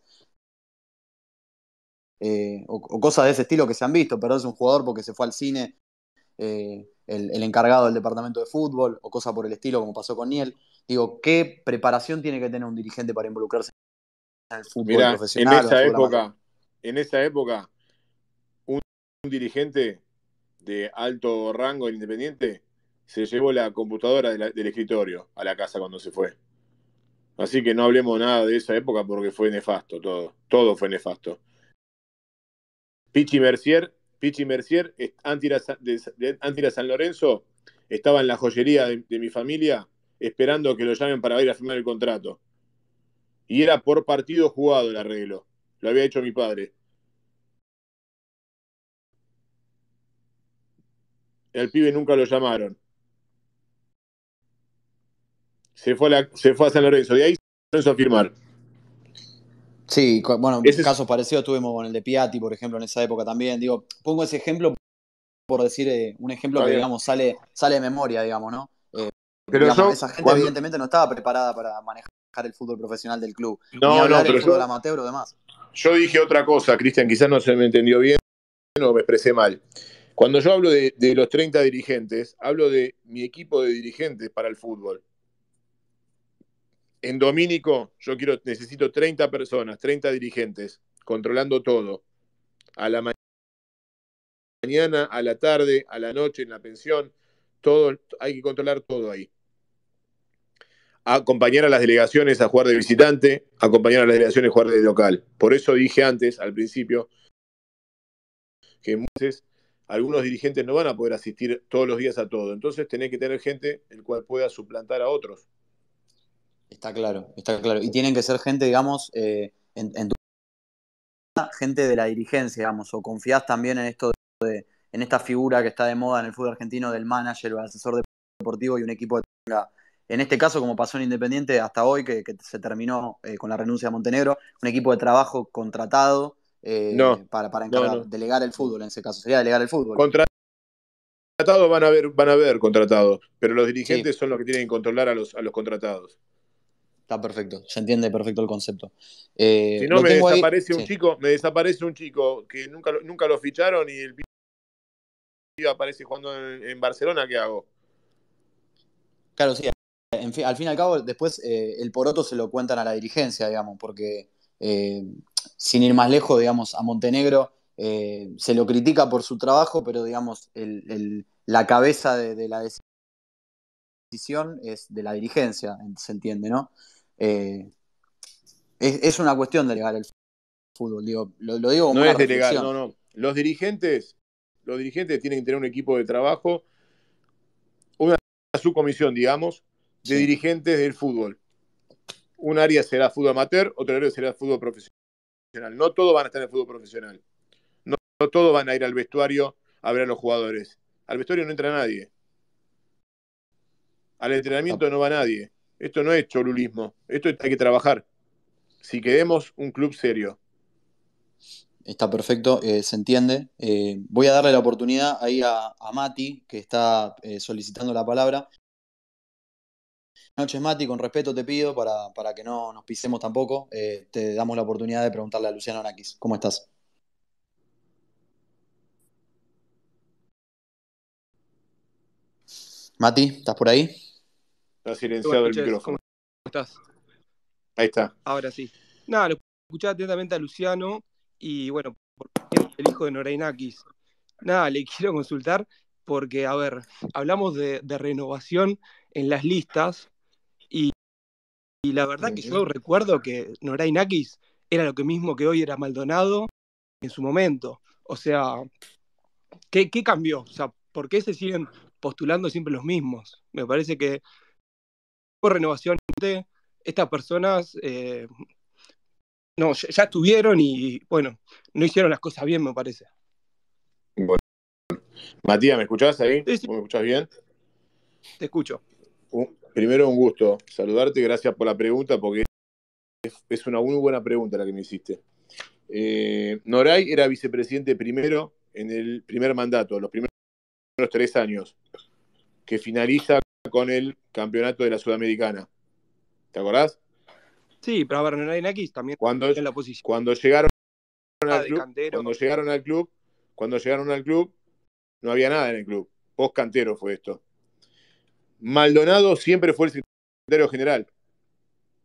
Eh, o, cosas de ese estilo que se han visto, pero es un jugador porque se fue al cine eh, el, encargado del departamento de fútbol, o cosa por el estilo, como pasó con Niel. Digo, ¿qué preparación tiene que tener un dirigente para involucrarse en el fútbol profesional? En esa, época, en esa época, un, dirigente de alto rango independiente se llevó la computadora del escritorio a la casa cuando se fue. Así que no hablemos nada de esa época porque fue nefasto todo. Todo fue nefasto. Pichi Mercier, Pichi Mercier, Antira, de, San Lorenzo, estaba en la joyería de, mi familia esperando que lo llamen para ir a firmar el contrato. Y era por partido jugado el arreglo. Lo había hecho mi padre. El pibe nunca lo llamaron. Se fue a, San Lorenzo. De ahí San Lorenzo a firmar. Sí, bueno, casos parecidos tuvimos con el de Piatti, por ejemplo, en esa época también. Digo, pongo ese ejemplo por decir eh, un ejemplo que, digamos, sale, sale de memoria, digamos, ¿no? Eh, pero esa gente evidentemente no estaba preparada para manejar el fútbol profesional del club. ni hablar no, fútbol yo, demás. Yo dije otra cosa, Cristian, quizás no se me entendió bien o me expresé mal. Cuando yo hablo de, de los 30 dirigentes, hablo de mi equipo de dirigentes para el fútbol en Domínico yo quiero, necesito 30 personas, 30 dirigentes, controlando todo. A la mañana, a la tarde, a la noche, en la pensión, todo, hay que controlar todo ahí. Acompañar a las delegaciones a jugar de visitante, acompañar a las delegaciones a jugar de local. Por eso dije antes, al principio, que algunos dirigentes no van a poder asistir todos los días a todo. Entonces tenés que tener gente el cual pueda suplantar a otros. Está claro, está claro. Y tienen que ser gente, digamos, eh, en, tu gente de la dirigencia, digamos, o confías también en esto de, en esta figura que está de moda en el fútbol argentino del manager o asesor deportivo y un equipo de... en este caso, como pasó en Independiente hasta hoy, que, se terminó eh, con la renuncia de Montenegro, un equipo de trabajo contratado eh, para, encargar, delegar el fútbol en ese caso, sería delegar el fútbol. contratados van a ver, van a ver contratados, pero los dirigentes son los que tienen que controlar a los, a los contratados. Está perfecto, se entiende perfecto el concepto. si eh, no, me desaparece un chico, me desaparece un chico que nunca, nunca lo ficharon y el pibe aparece jugando en, Barcelona, ¿qué hago? Claro, sí. al fin y al cabo, después eh, el poroto se lo cuentan a la dirigencia, digamos, porque eh, sin ir más lejos, digamos, a Montenegro se lo critica por su trabajo, pero digamos, la cabeza de, de la decisión es de la dirigencia, se entiende, ¿no? Eh, es, una cuestión de delegar el fútbol, digo, lo, digo No es delegar, no, no. Los dirigentes, los dirigentes tienen que tener un equipo de trabajo, una subcomisión, digamos, de dirigentes del fútbol. Un área será fútbol amateur, otro área será fútbol profesional. No todos van a estar en el fútbol profesional. No, no todos van a ir al vestuario a ver a los jugadores. Al vestuario no entra nadie. Al entrenamiento ah. no va nadie. Esto no es cholulismo, esto hay que trabajar. Si queremos un club serio. Está perfecto, eh, se entiende. Eh, voy a darle la oportunidad ahí a, Mati, que está eh, solicitando la palabra. Noches, Mati, con respeto te pido, para, para que no nos pisemos tampoco, te damos la oportunidad de preguntarle a Luciano Anakis. ¿Cómo estás? Mati, ¿estás por ahí? Ha silenciado el micrófono. ¿Cómo estás? Ahí está. Ahora sí. Nada, lo atentamente a Luciano y bueno, por el hijo de Norainakis. Nada, le quiero consultar porque, a ver, hablamos de, renovación en las listas y, la verdad que yo recuerdo que Norainakis era lo que mismo que hoy era Maldonado en su momento. O sea, ¿qué, qué cambió? O sea, ¿por qué se siguen postulando siempre los mismos? Me parece que renovación renovación, estas personas eh, no, ya, estuvieron y bueno, no hicieron las cosas bien, me parece. Matías, ¿me escuchás ahí? ¿Me escuchás bien? Te escucho. primero, un gusto saludarte, gracias por la pregunta, porque es, una muy buena pregunta la que me hiciste. Eh, Noray era vicepresidente primero en el primer mandato, los primeros tres años, que finaliza con el campeonato de la Sudamericana. ¿Te acordás? Sí, pero a ver, aquí también cuando, en la posición. Cuando llegaron, al ah, club, cuando llegaron al club, cuando llegaron al club, no había nada en el club. Post cantero fue esto. Maldonado siempre fue el secretario general.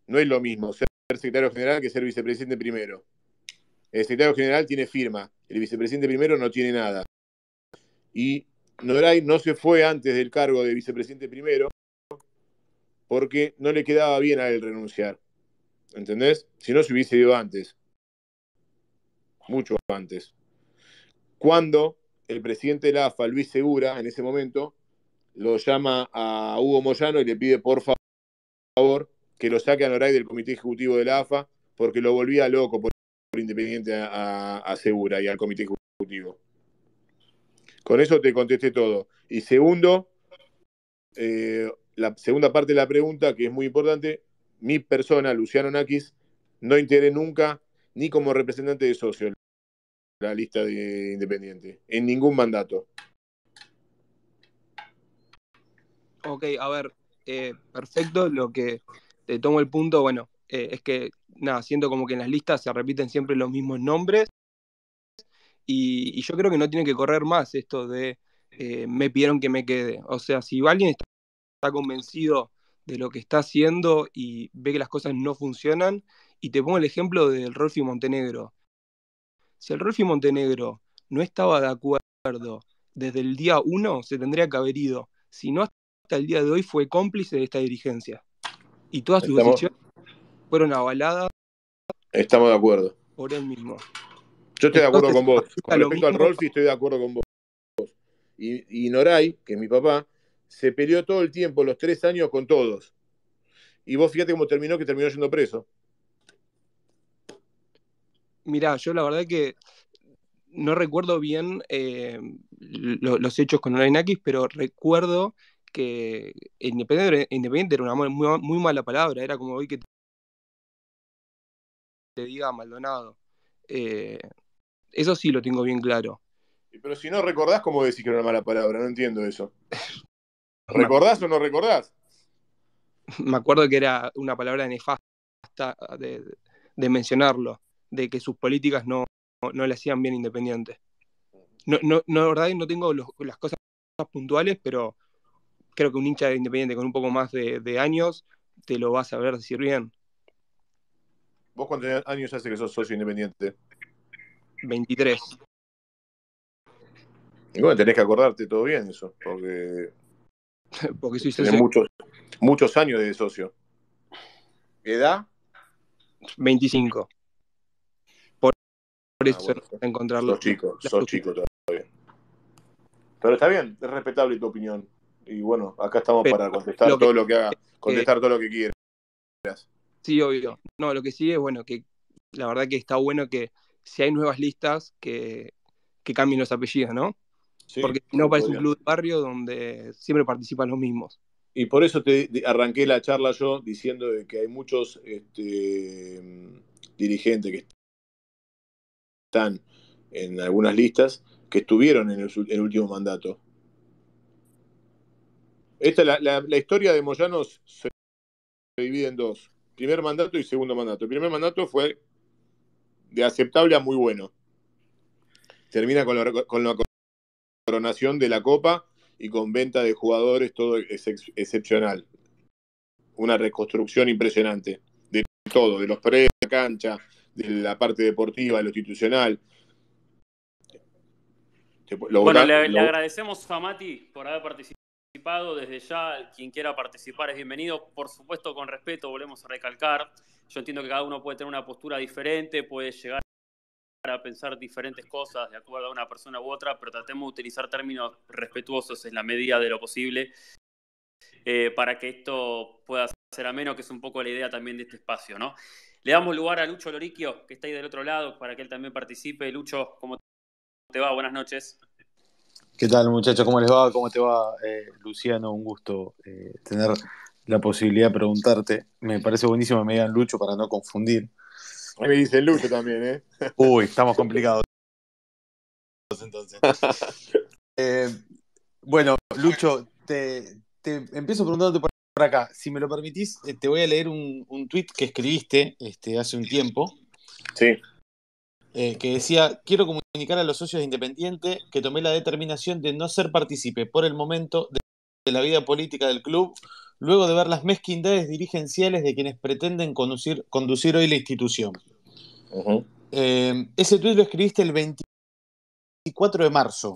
No es lo mismo ser secretario general que ser vicepresidente primero. El secretario general tiene firma, el vicepresidente primero no tiene nada. Y Noray no se fue antes del cargo de vicepresidente primero porque no le quedaba bien a él renunciar. ¿Entendés? Si no se hubiese ido antes. Mucho antes. Cuando el presidente de la AFA, Luis Segura, en ese momento, lo llama a Hugo Moyano y le pide por favor que lo saque a Noray del comité ejecutivo de la AFA porque lo volvía loco por, independiente a Segura y al comité ejecutivo. Con eso te contesté todo. Y segundo, eh, la segunda parte de la pregunta, que es muy importante, mi persona, Luciano Nakis, no integré nunca ni como representante de socio la lista de Independiente, en ningún mandato. Ok, a ver, eh, perfecto, lo que te tomo el punto, bueno, eh, es que nada, siento como que en las listas se repiten siempre los mismos nombres. Y, yo creo que no tiene que correr más esto de eh, me pidieron que me quede. O sea, si alguien está, convencido de lo que está haciendo y ve que las cosas no funcionan, y te pongo el ejemplo del Rolfi Montenegro. Si el Rolfi Montenegro no estaba de acuerdo desde el día uno, se tendría que haber ido. Si no, hasta el día de hoy fue cómplice de esta dirigencia. Y todas sus decisiones fueron avaladas. Estamos de acuerdo. Por él mismo. Yo estoy de acuerdo con vos. Con respecto al Rolfi, estoy de acuerdo con vos. Y, Noray, que es mi papá, se peleó todo el tiempo, los tres años, con todos. Y vos fíjate cómo terminó, que terminó siendo preso. Mirá, yo la verdad que no recuerdo bien eh, los hechos con Noray Nakis, pero recuerdo que independiente, era una muy, mala palabra, era como hoy que te, diga Maldonado. Eh, eso sí lo tengo bien claro. Pero si no recordás, ¿cómo decís que era una mala palabra? No entiendo eso. ¿Recordás o no recordás? Me acuerdo que era una palabra nefasta de, de mencionarlo, de que sus políticas no, no, le hacían bien independiente. No, no, la verdad no tengo las cosas puntuales, pero creo que un hincha de Independiente con un poco más de, de años te lo vas a ver decir bien. ¿Vos cuántos años hace que sos socio independiente? 23. Y bueno, tenés que acordarte todo bien eso, porque. porque soy tenés muchos, muchos años de socio. ¿Edad? 25. Por, ah, eso no son encontrarlo. Sos chico, sos chico todavía. Pero está bien, es respetable tu opinión. Y bueno, acá estamos para contestar todo lo que eh, contestar todo lo que quieras. Sí, obvio. No, lo que sí es bueno, que la verdad que está bueno que si hay nuevas listas que, que cambien los apellidos, ¿no? Porque si no parece un club de barrio donde siempre participan los mismos. Y por eso te arranqué la charla yo diciendo que hay muchos este, dirigentes que están en algunas listas que estuvieron en el, último mandato. Esta, la, la, historia de Moyanos se divide en dos. Primer mandato y segundo mandato. El primer mandato fue de aceptable a muy bueno. Termina con, la coronación de la Copa y con venta de jugadores, todo es excepcional. Una reconstrucción impresionante de todo, de los pre, de la cancha, de la parte deportiva, de lo institucional. bueno, le, le agradecemos a Mati por haber participado desde ya quien quiera participar es bienvenido, por supuesto con respeto, volvemos a recalcar, yo entiendo que cada uno puede tener una postura diferente, puede llegar a pensar diferentes cosas de acuerdo a una persona u otra, pero tratemos de utilizar términos respetuosos en la medida de lo posible eh, para que esto pueda ser ameno, que es un poco la idea también de este espacio, ¿no? Le damos lugar a Lucho Loriquio, que está ahí del otro lado, para que él también participe. Lucho, ¿cómo te va? Buenas noches. ¿Qué tal muchachos? ¿Cómo les va? ¿Cómo te va, eh, Luciano? Un gusto eh, tener la posibilidad de preguntarte. Me parece buenísimo que me digan Lucho para no confundir. me dice Lucho también, ¿eh? Uy, estamos complicados. Entonces. Eh, bueno, Lucho, te, te, empiezo preguntándote por, acá. Si me lo permitís, te voy a leer un, un tweet que escribiste este, hace un tiempo. Sí. Eh, que decía, quiero comunicar a los socios de Independiente que tomé la determinación de no ser partícipe por el momento de la vida política del club, luego de ver las mezquindades dirigenciales de quienes pretenden conducir, conducir hoy la institución. Eh, ese tuit lo escribiste el 24 de marzo.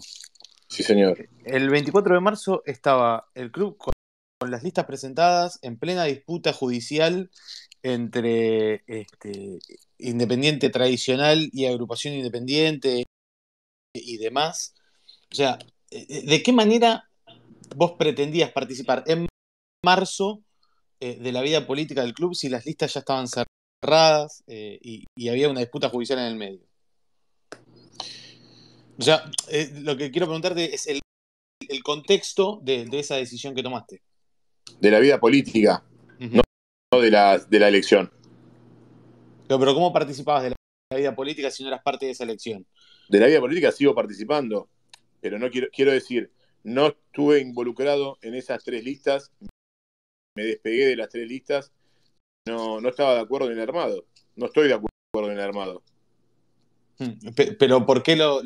Sí, señor. El 24 de marzo estaba el club con, las listas presentadas en plena disputa judicial entre este, independiente tradicional y agrupación independiente y demás. O sea, eh, eh, ¿de qué manera vos pretendías participar en marzo eh, de la vida política del club si las listas ya estaban cerradas y, había una disputa judicial en el medio? O sea, lo que quiero preguntarte es el, contexto de, esa decisión que tomaste. De la vida política, no, no de, la, de la elección. Pero, pero ¿cómo participabas de la vida política si no eras parte de esa elección? De la vida política sigo participando, pero no quiero, quiero decir, no estuve involucrado en esas tres listas, me despegué de las tres listas, no, estaba de acuerdo en el armado, no estoy de acuerdo en el armado. Hmm, pero ¿por qué lo,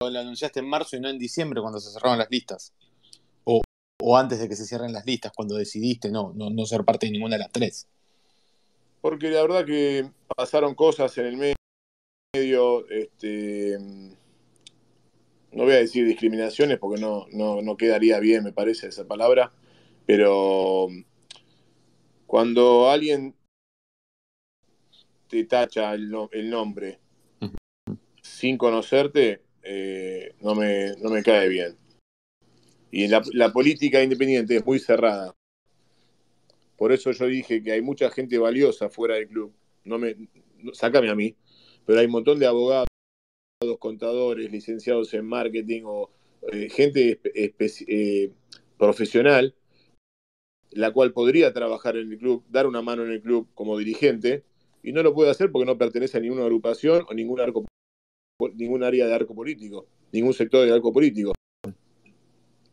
anunciaste en marzo y no en diciembre cuando se cerraron las listas? O, antes de que se cierren las listas, cuando decidiste no, no, no ser parte de ninguna de las tres porque la verdad que pasaron cosas en el medio, este, mm, no voy a decir discriminaciones porque no, no, quedaría bien, me parece esa palabra, pero mm, cuando alguien te tacha el, nombre sin conocerte, eh, no, me, no me cae bien. Y la, la política independiente es muy cerrada. Por eso yo dije que hay mucha gente valiosa fuera del club. No me, sácame a mí, pero hay un montón de abogados, contadores, licenciados en marketing o eh, gente eh, profesional, la cual podría trabajar en el club, dar una mano en el club como dirigente, y no lo puede hacer porque no pertenece a ninguna agrupación o ningún, arco, ningún área de arco político, ningún sector de arco político.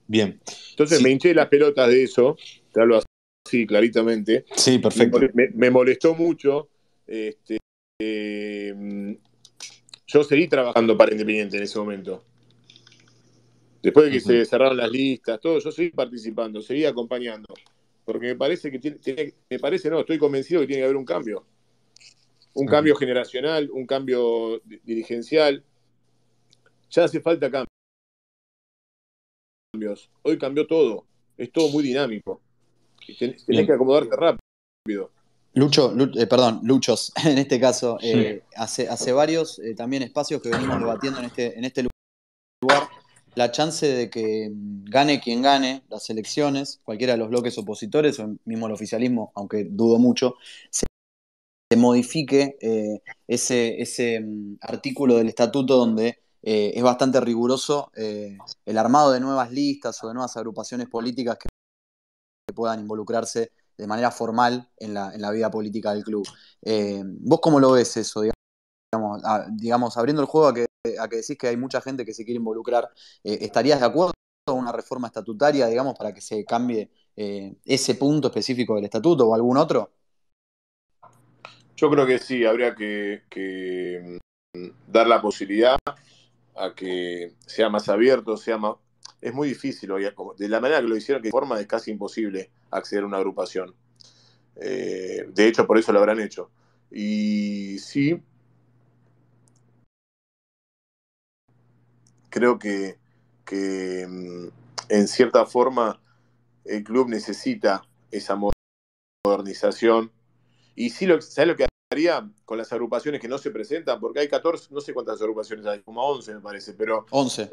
Bien. Entonces me hinché las pelotas de eso, lo sí, claritamente. Sí, perfecto. Me, molestó mucho. Este, em, yo seguí trabajando para Independiente en ese momento. Después de que se cerraron las listas, todo, yo seguí participando, seguí acompañando. Porque me parece que tiene, me parece no, estoy convencido que tiene que haber un cambio. Un cambio generacional, un cambio dirigencial. Ya hace falta cambios. Hoy cambió todo. Es todo muy dinámico tenés que acomodarte rápido. Lucho, eh, perdón, Luchos, en este caso, eh, hace, hace varios eh, también espacios que venimos debatiendo en este, en este lugar la chance de que mm, gane quien gane las elecciones, cualquiera de los bloques opositores o mismo el oficialismo, aunque dudo mucho, se modifique ese, ese mm, artículo del estatuto donde es bastante riguroso el armado de nuevas listas o de nuevas agrupaciones políticas que puedan involucrarse de manera formal en la, en la vida política del club. Eh, ¿Vos cómo lo ves eso? Digamos, ah, abriendo el juego a que, decís que hay mucha gente que se quiere involucrar, eh, ¿estarías de acuerdo con una reforma estatutaria, digamos, para que se cambie eh, ese punto específico del estatuto o algún otro? Yo creo que sí, habría que mm, dar la posibilidad a que sea más abierto, sea más, es muy difícil de la manera que lo hicieron, que forma es casi imposible acceder a una agrupación. Eh, de hecho, por eso lo habrán hecho. Y sí, creo que, mm, en cierta forma el club necesita esa modernización. Y sí, lo, ¿sabes lo que haría con las agrupaciones que no se presentan? Porque hay 14, no sé cuántas agrupaciones hay, como 11 me parece, pero... 11.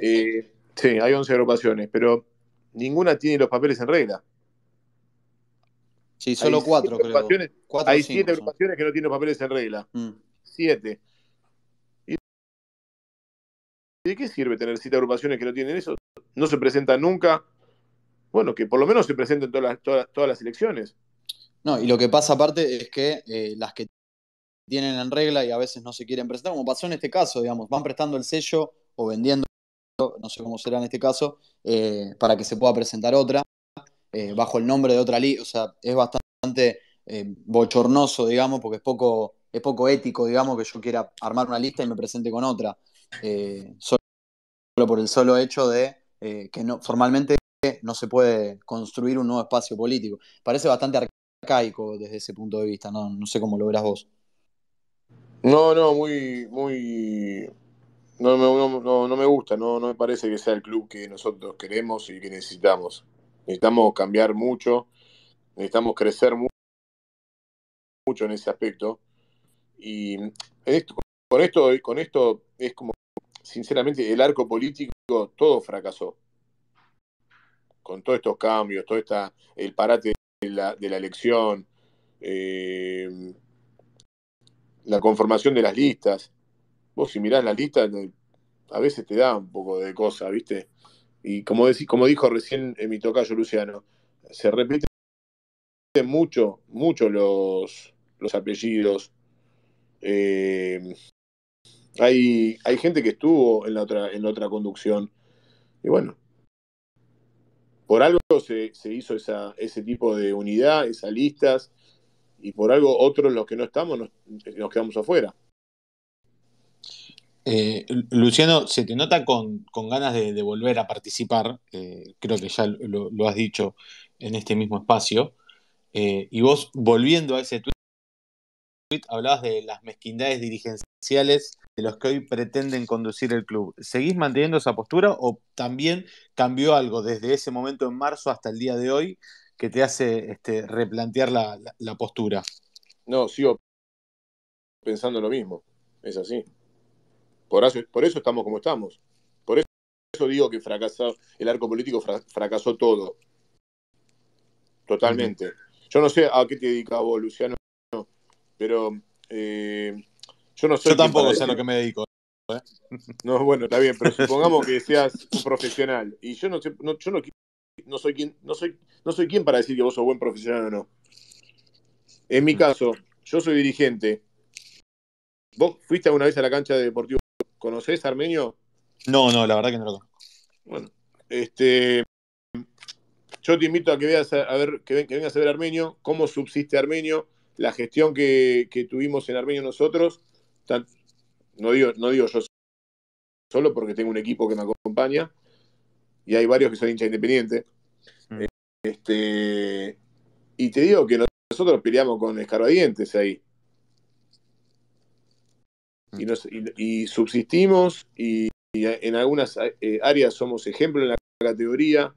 Sí, hay 11 agrupaciones, pero ninguna tiene los papeles en regla. Sí, solo cuatro, creo. hay siete agrupaciones que no tienen los papeles en regla. Mm. Siete. ¿Y de qué sirve tener siete agrupaciones que no tienen eso? No se presentan nunca. Bueno, que por lo menos se presenten todas las, todas, las elecciones. No, y lo que pasa aparte es que eh, las que tienen en regla y a veces no se quieren presentar, como pasó en este caso, digamos, van prestando el sello o vendiendo no sé cómo será en este caso, eh, para que se pueda presentar otra, eh, bajo el nombre de otra lista O sea, es bastante eh, bochornoso, digamos, porque es poco, es poco ético, digamos, que yo quiera armar una lista y me presente con otra. solo por el solo hecho de que no, formalmente no se puede construir un nuevo espacio político. Parece bastante arcaico desde ese punto de vista, no, sé cómo lo verás vos. No, no, muy, muy, no, no, no, no me gusta, no, no me parece que sea el club que nosotros queremos y que necesitamos. Necesitamos cambiar mucho, necesitamos crecer mucho en ese aspecto. Y esto, con, esto, con esto es como, sinceramente, el arco político todo fracasó. Con todos estos cambios, todo esta, el parate de la, de la elección, eh, la conformación de las listas vos si mirás la lista, a veces te da un poco de cosa, ¿viste? Y como, como dijo recién en eh, mi tocayo Luciano, se repiten mucho, mucho los, los apellidos. Eh, hay, hay gente que estuvo en la otra, en otra conducción. Y bueno, por algo se, hizo esa, ese tipo de unidad, esas listas, y por algo otros los que no estamos nos quedamos afuera. Eh, Luciano, se te nota con, ganas de, volver a participar, eh, creo que ya lo, has dicho en este mismo espacio, eh, y vos volviendo a ese tweet, hablabas de las mezquindades dirigenciales de los que hoy pretenden conducir el club. ¿Seguís manteniendo esa postura o también cambió algo desde ese momento en marzo hasta el día de hoy que te hace este, replantear la postura? No, sigo pensando lo mismo, es así. Por eso, estamos como estamos. Por eso, digo que fracasó, el arco político fracasó todo. Totalmente. Yo no sé a qué te dedicas vos, Luciano, pero eh, yo no soy Yo tampoco sé a lo que me dedico. ¿eh? No, bueno, está bien, pero supongamos que seas un profesional. Y yo no sé, no, yo no, no soy quien, no soy, no soy quien para decir que vos sos buen profesional o no. En mi mm. caso, yo soy dirigente. ¿Vos fuiste alguna vez a la cancha de Deportivo conoces armenio? No, no, la verdad que no lo conozco. Bueno, este, yo te invito a que veas a ver, que, vengas a ver armenio, cómo subsiste armenio, la gestión que, tuvimos en armenio nosotros. no, digo, no digo yo solo porque tengo un equipo que me acompaña y hay varios que son hinchas independientes. Mm. Este, y te digo que nosotros peleamos con escarbadientes ahí y, subsistimos y, en algunas eh, áreas somos ejemplo en la categoría,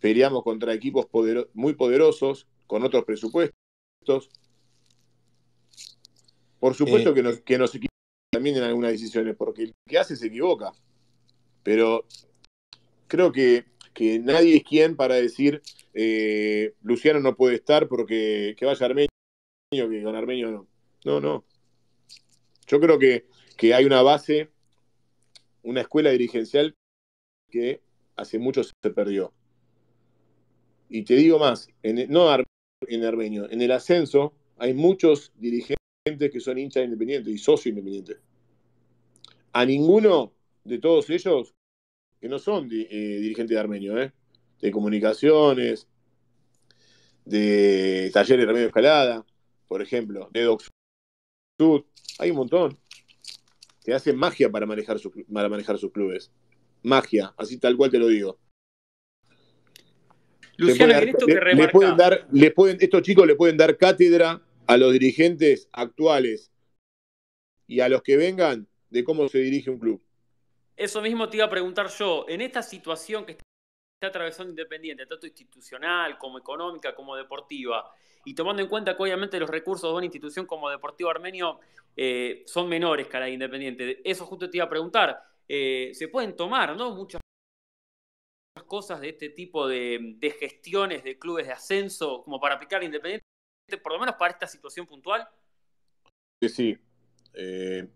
peleamos contra equipos muy poderosos con otros presupuestos. Por supuesto eh, que, nos, que equivocamos también en algunas decisiones, porque el que hace se equivoca. Pero creo que, que nadie es quien para decir eh, Luciano no puede estar porque que vaya Armenio, que con Armenio no. No, no. Yo creo que que hay una base, una escuela dirigencial que hace mucho se perdió. Y te digo más, en, no en Armenio, en el ascenso hay muchos dirigentes que son hinchas independientes y socios independientes. A ninguno de todos ellos, que no son eh, dirigentes de Armenio, eh, de comunicaciones, de talleres de Remedio Escalada, por ejemplo, de Doc hay un montón. Se hace magia para manejar, para manejar sus clubes. Magia, así tal cual te lo digo. Luciano, estos chicos le pueden dar cátedra a los dirigentes actuales y a los que vengan de cómo se dirige un club. Eso mismo te iba a preguntar yo. En esta situación que está atravesando Independiente, tanto institucional como económica, como deportiva, y tomando en cuenta que obviamente los recursos de una institución como Deportivo Armenio eh, son menores que la Independiente, eso justo te iba a preguntar, eh, se pueden tomar ¿no? muchas cosas de este tipo de, gestiones de clubes de ascenso como para aplicar Independiente, por lo menos para esta situación puntual? Sí, sí. Eh,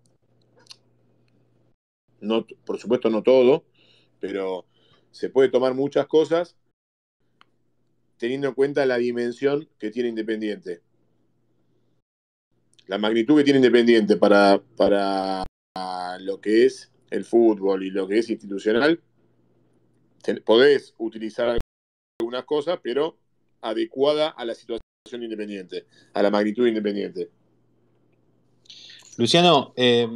no, por supuesto no todo, pero se puede tomar muchas cosas teniendo en cuenta la dimensión que tiene Independiente. La magnitud que tiene Independiente para, para lo que es el fútbol y lo que es institucional, podés utilizar algunas cosas, pero adecuada a la situación independiente, a la magnitud independiente. Luciano, eh,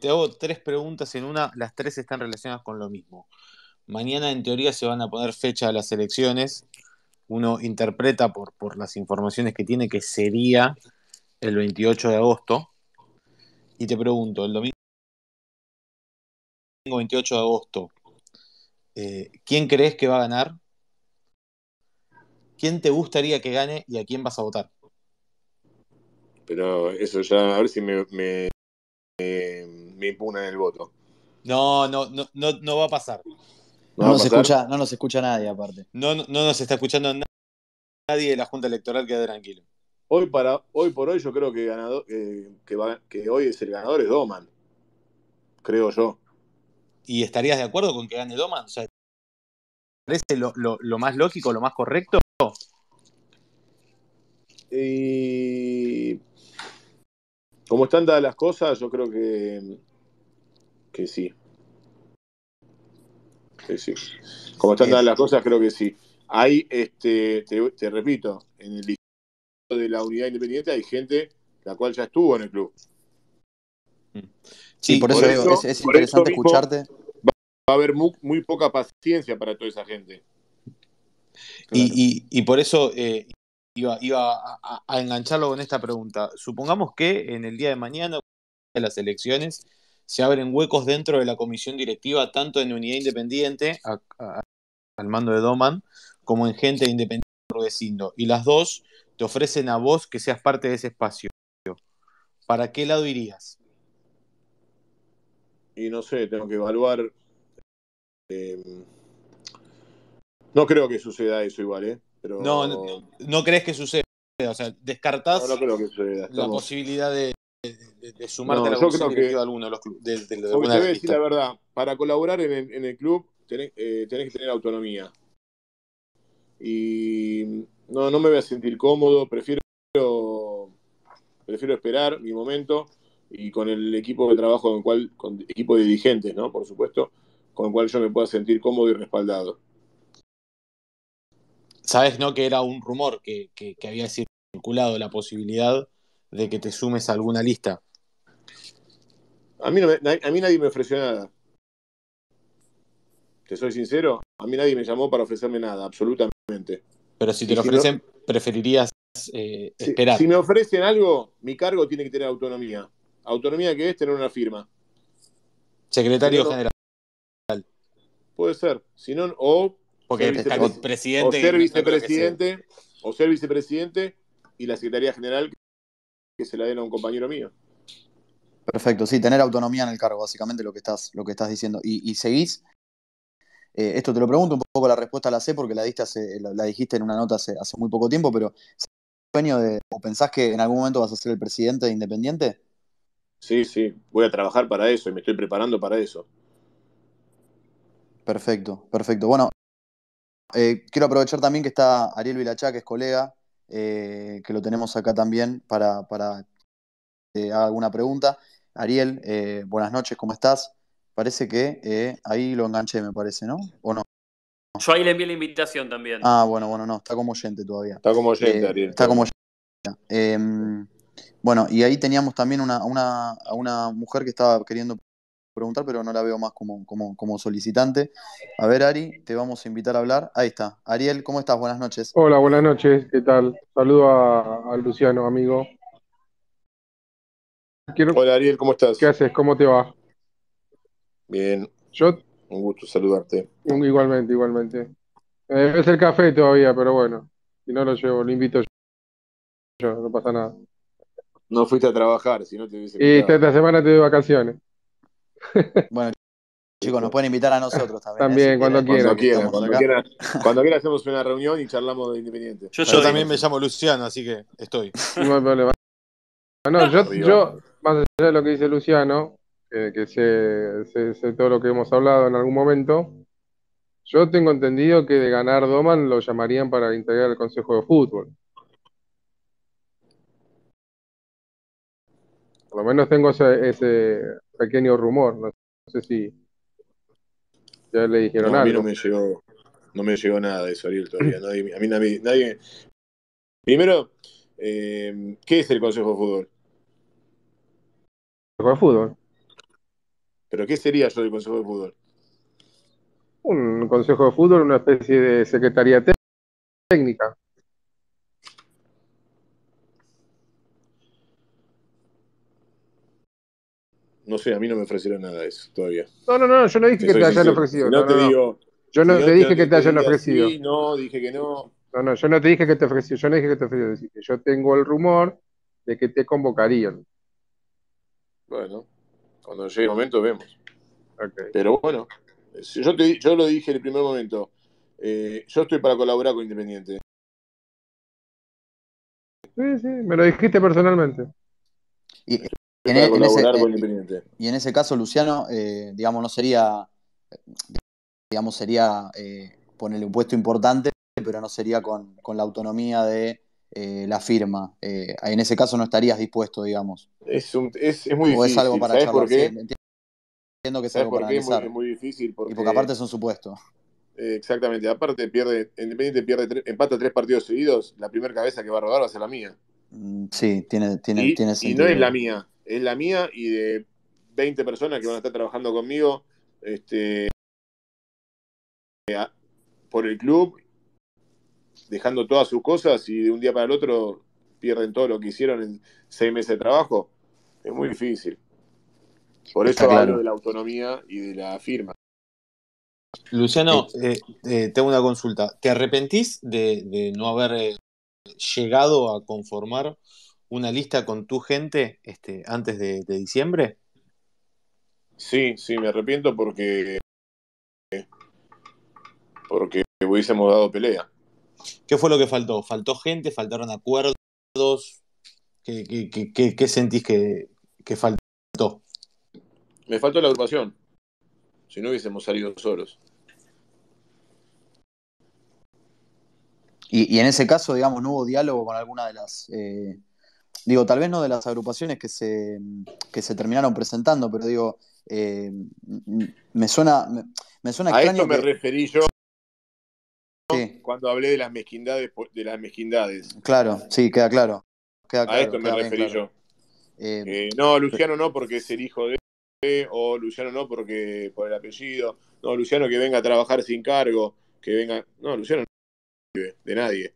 te hago tres preguntas en una, las tres están relacionadas con lo mismo. Mañana en teoría se van a poner fecha a las elecciones. Uno interpreta por, por las informaciones que tiene que sería el 28 de agosto. Y te pregunto, el domingo 28 de agosto, eh, ¿quién crees que va a ganar? ¿Quién te gustaría que gane y a quién vas a votar? Pero eso ya, a ver si me, me, el voto. No, no, no, no, no va a pasar. No, nos escucha, no escucha nadie, aparte. No, no, nos está escuchando nadie de la Junta Electoral, queda tranquilo. Hoy, para, hoy por hoy, yo creo que, que, que hoy es el ganador es Doman. Creo yo. ¿Y estarías de acuerdo con que gane Doman? O ¿Parece lo, más lógico, lo más correcto? Y como están dadas las cosas, yo creo que, que sí sí, Como están todas las cosas, creo que sí. Hay, este, te, repito, en el listado de la unidad independiente hay gente la cual ya estuvo en el club. Mm. Sí, por, eso, es, interesante escucharte. Va, a haber muy, poca paciencia para toda esa gente. Y, por eso eh, iba, a, engancharlo con esta pregunta. Supongamos que en el día de mañana de las elecciones se abren huecos dentro de la comisión directiva, tanto en unidad independiente, al mando de Doman, como en gente independiente Y las dos te ofrecen a vos que seas parte de ese espacio. ¿Para qué lado irías? Y no sé, tengo que evaluar. Em, no creo que suceda eso igual, ¿eh? No, no, crees que suceda. O sea, descartás la posibilidad de, de, sumarte a alguno de los clubes. te voy a decir la verdad, para colaborar en el, club eh, tenés, que tener autonomía. Y no, no me voy a sentir cómodo, prefiero, prefiero esperar mi momento y con el equipo de trabajo con el cual, con equipo de dirigentes, ¿no? Por supuesto, con el cual yo me pueda sentir cómodo y respaldado. Sabes, ¿no? Que era un rumor que, que había circulado la posibilidad de que te sumes a alguna lista. A mí, a mí nadie me ofreció nada. Te soy sincero, a mí nadie me llamó para ofrecerme nada, absolutamente. Pero si te lo ofrecen, preferirías eh, esperar. Si me ofrecen algo, mi cargo tiene que tener autonomía. Autonomía que es tener una firma. Secretario General. Puede ser. Si no, o porque presidente. O ser vicepresidente, o ser vicepresidente y la Secretaría General, que se la den a un compañero mío. Perfecto, sí, tener autonomía en el cargo, básicamente lo que estás, lo que estás diciendo. Y, seguís, eh, esto te lo pregunto un poco, la respuesta la sé porque la, diste la, dijiste en una nota hace, hace muy poco tiempo, pero sueño de, o pensás que en algún momento vas a ser el presidente Independiente? Sí, sí, voy a trabajar para eso y me estoy preparando para eso. Perfecto, perfecto. Bueno, eh, quiero aprovechar también que está Ariel Vilachá, que es colega, eh, que lo tenemos acá también para, para que haga alguna pregunta. Ariel, eh, buenas noches, ¿cómo estás? Parece que eh, ahí lo enganché, me parece, ¿no? ¿O no? Yo ahí le envié la invitación también. Ah, bueno, bueno, no, está como oyente todavía. Está como oyente, Ariel. Está como em, bueno, y ahí teníamos también una, una, una mujer que estaba queriendo preguntar, pero no la veo más como, como, como solicitante. A ver, Ari, te vamos a invitar a hablar. Ahí está. Ariel, ¿cómo estás? Buenas noches. Hola, buenas noches. ¿Qué tal? Saludo a, Luciano, amigo. Hola, Ariel, ¿cómo estás? ¿Qué haces? ¿Cómo te va? Bien. Yo... Un gusto saludarte. Igualmente, igualmente. Eh, es el café todavía, pero bueno. Si no lo llevo, lo invito yo. no pasa nada. No fuiste a trabajar, si no te hubiese. Y esta, esta semana te doy vacaciones. Bueno, chicos, nos pueden invitar a nosotros también. ¿eh? También, cuando, quieran. Cuando quieran, hacemos una reunión y charlamos de Independiente. Yo, también me llamo Luciano, así que estoy. No hay problema. yo, más allá de lo que dice Luciano, que sé, todo lo que hemos hablado en algún momento, yo tengo entendido que de ganar Doman lo llamarían para integrar el Consejo de Fútbol. Por lo menos tengo ese pequeño rumor, no sé si ya le dijeron algo. A mí no me llegó, no me llegó nada de eso, todavía. a mí nadie. Primero, eh, ¿qué es el Consejo de Fútbol? Consejo de Fútbol. ¿Pero qué sería yo el Consejo de Fútbol? Un Consejo de Fútbol, una especie de secretaría técnica. No sé, a mí no me ofrecieron nada de eso todavía. No, no, no, yo no dije que te hayan ofrecido. No, te digo. Yo no, te dije que te hayan ofrecido. Sí, no, dije que no. No, no, yo no te dije que te ofreció, yo no dije que te ofreció, decir que yo tengo el rumor de que te convocarían. Bueno, cuando llegue el momento vemos. Okay. Pero bueno, yo, te, yo lo dije en el primer momento, eh, yo estoy para colaborar con Independiente. Sí, sí, me lo dijiste personalmente. Y, eh, y en ese caso, Luciano, eh, digamos, no sería, digamos, sería eh, ponerle un puesto importante, pero no sería con, la autonomía de eh, la firma. en ese caso no estarías dispuesto, digamos. Es, un, es, muy difícil. es para ¿Sabes por qué? Entiendo que es algo para muy, difícil porque... Y porque aparte son un supuesto. Exactamente, aparte pierde, Independiente pierde, empata tres partidos seguidos, la primera cabeza que va a rodar va a ser la mía. Mm, sí, tiene, tiene, tiene sentido. Y no es la mía es la mía y de 20 personas que van a estar trabajando conmigo este, eh, por el club, dejando todas sus cosas y de un día para el otro pierden todo lo que hicieron en seis meses de trabajo. Es muy difícil. Por eso hablo de la autonomía y de la firma. Luciano, eh, eh, tengo una consulta. ¿Te arrepentís de no haber llegado a conformar una lista con tu gente este, antes de, diciembre? Sí, sí, me arrepiento porque porque hubiésemos dado pelea. ¿Qué fue lo que faltó? ¿Faltó gente? ¿Faltaron acuerdos? ¿Qué, sentís que, que, faltó? Me faltó la agrupación. Si no hubiésemos salido solos. Y, en ese caso, digamos, no hubo diálogo con alguna de las eh, digo, tal vez no de las agrupaciones que se, terminaron presentando, pero digo, eh, me suena, me, suena A esto me referí yo cuando hablé de las mezquindades, pues, de las mezquindades. Claro, sí, queda claro. A esto me referí yo. Eh, eh, no, Luciano no porque es el hijo de, o Luciano no porque por el apellido, no, Luciano que venga a trabajar sin cargo, que venga, no, Luciano no de nadie.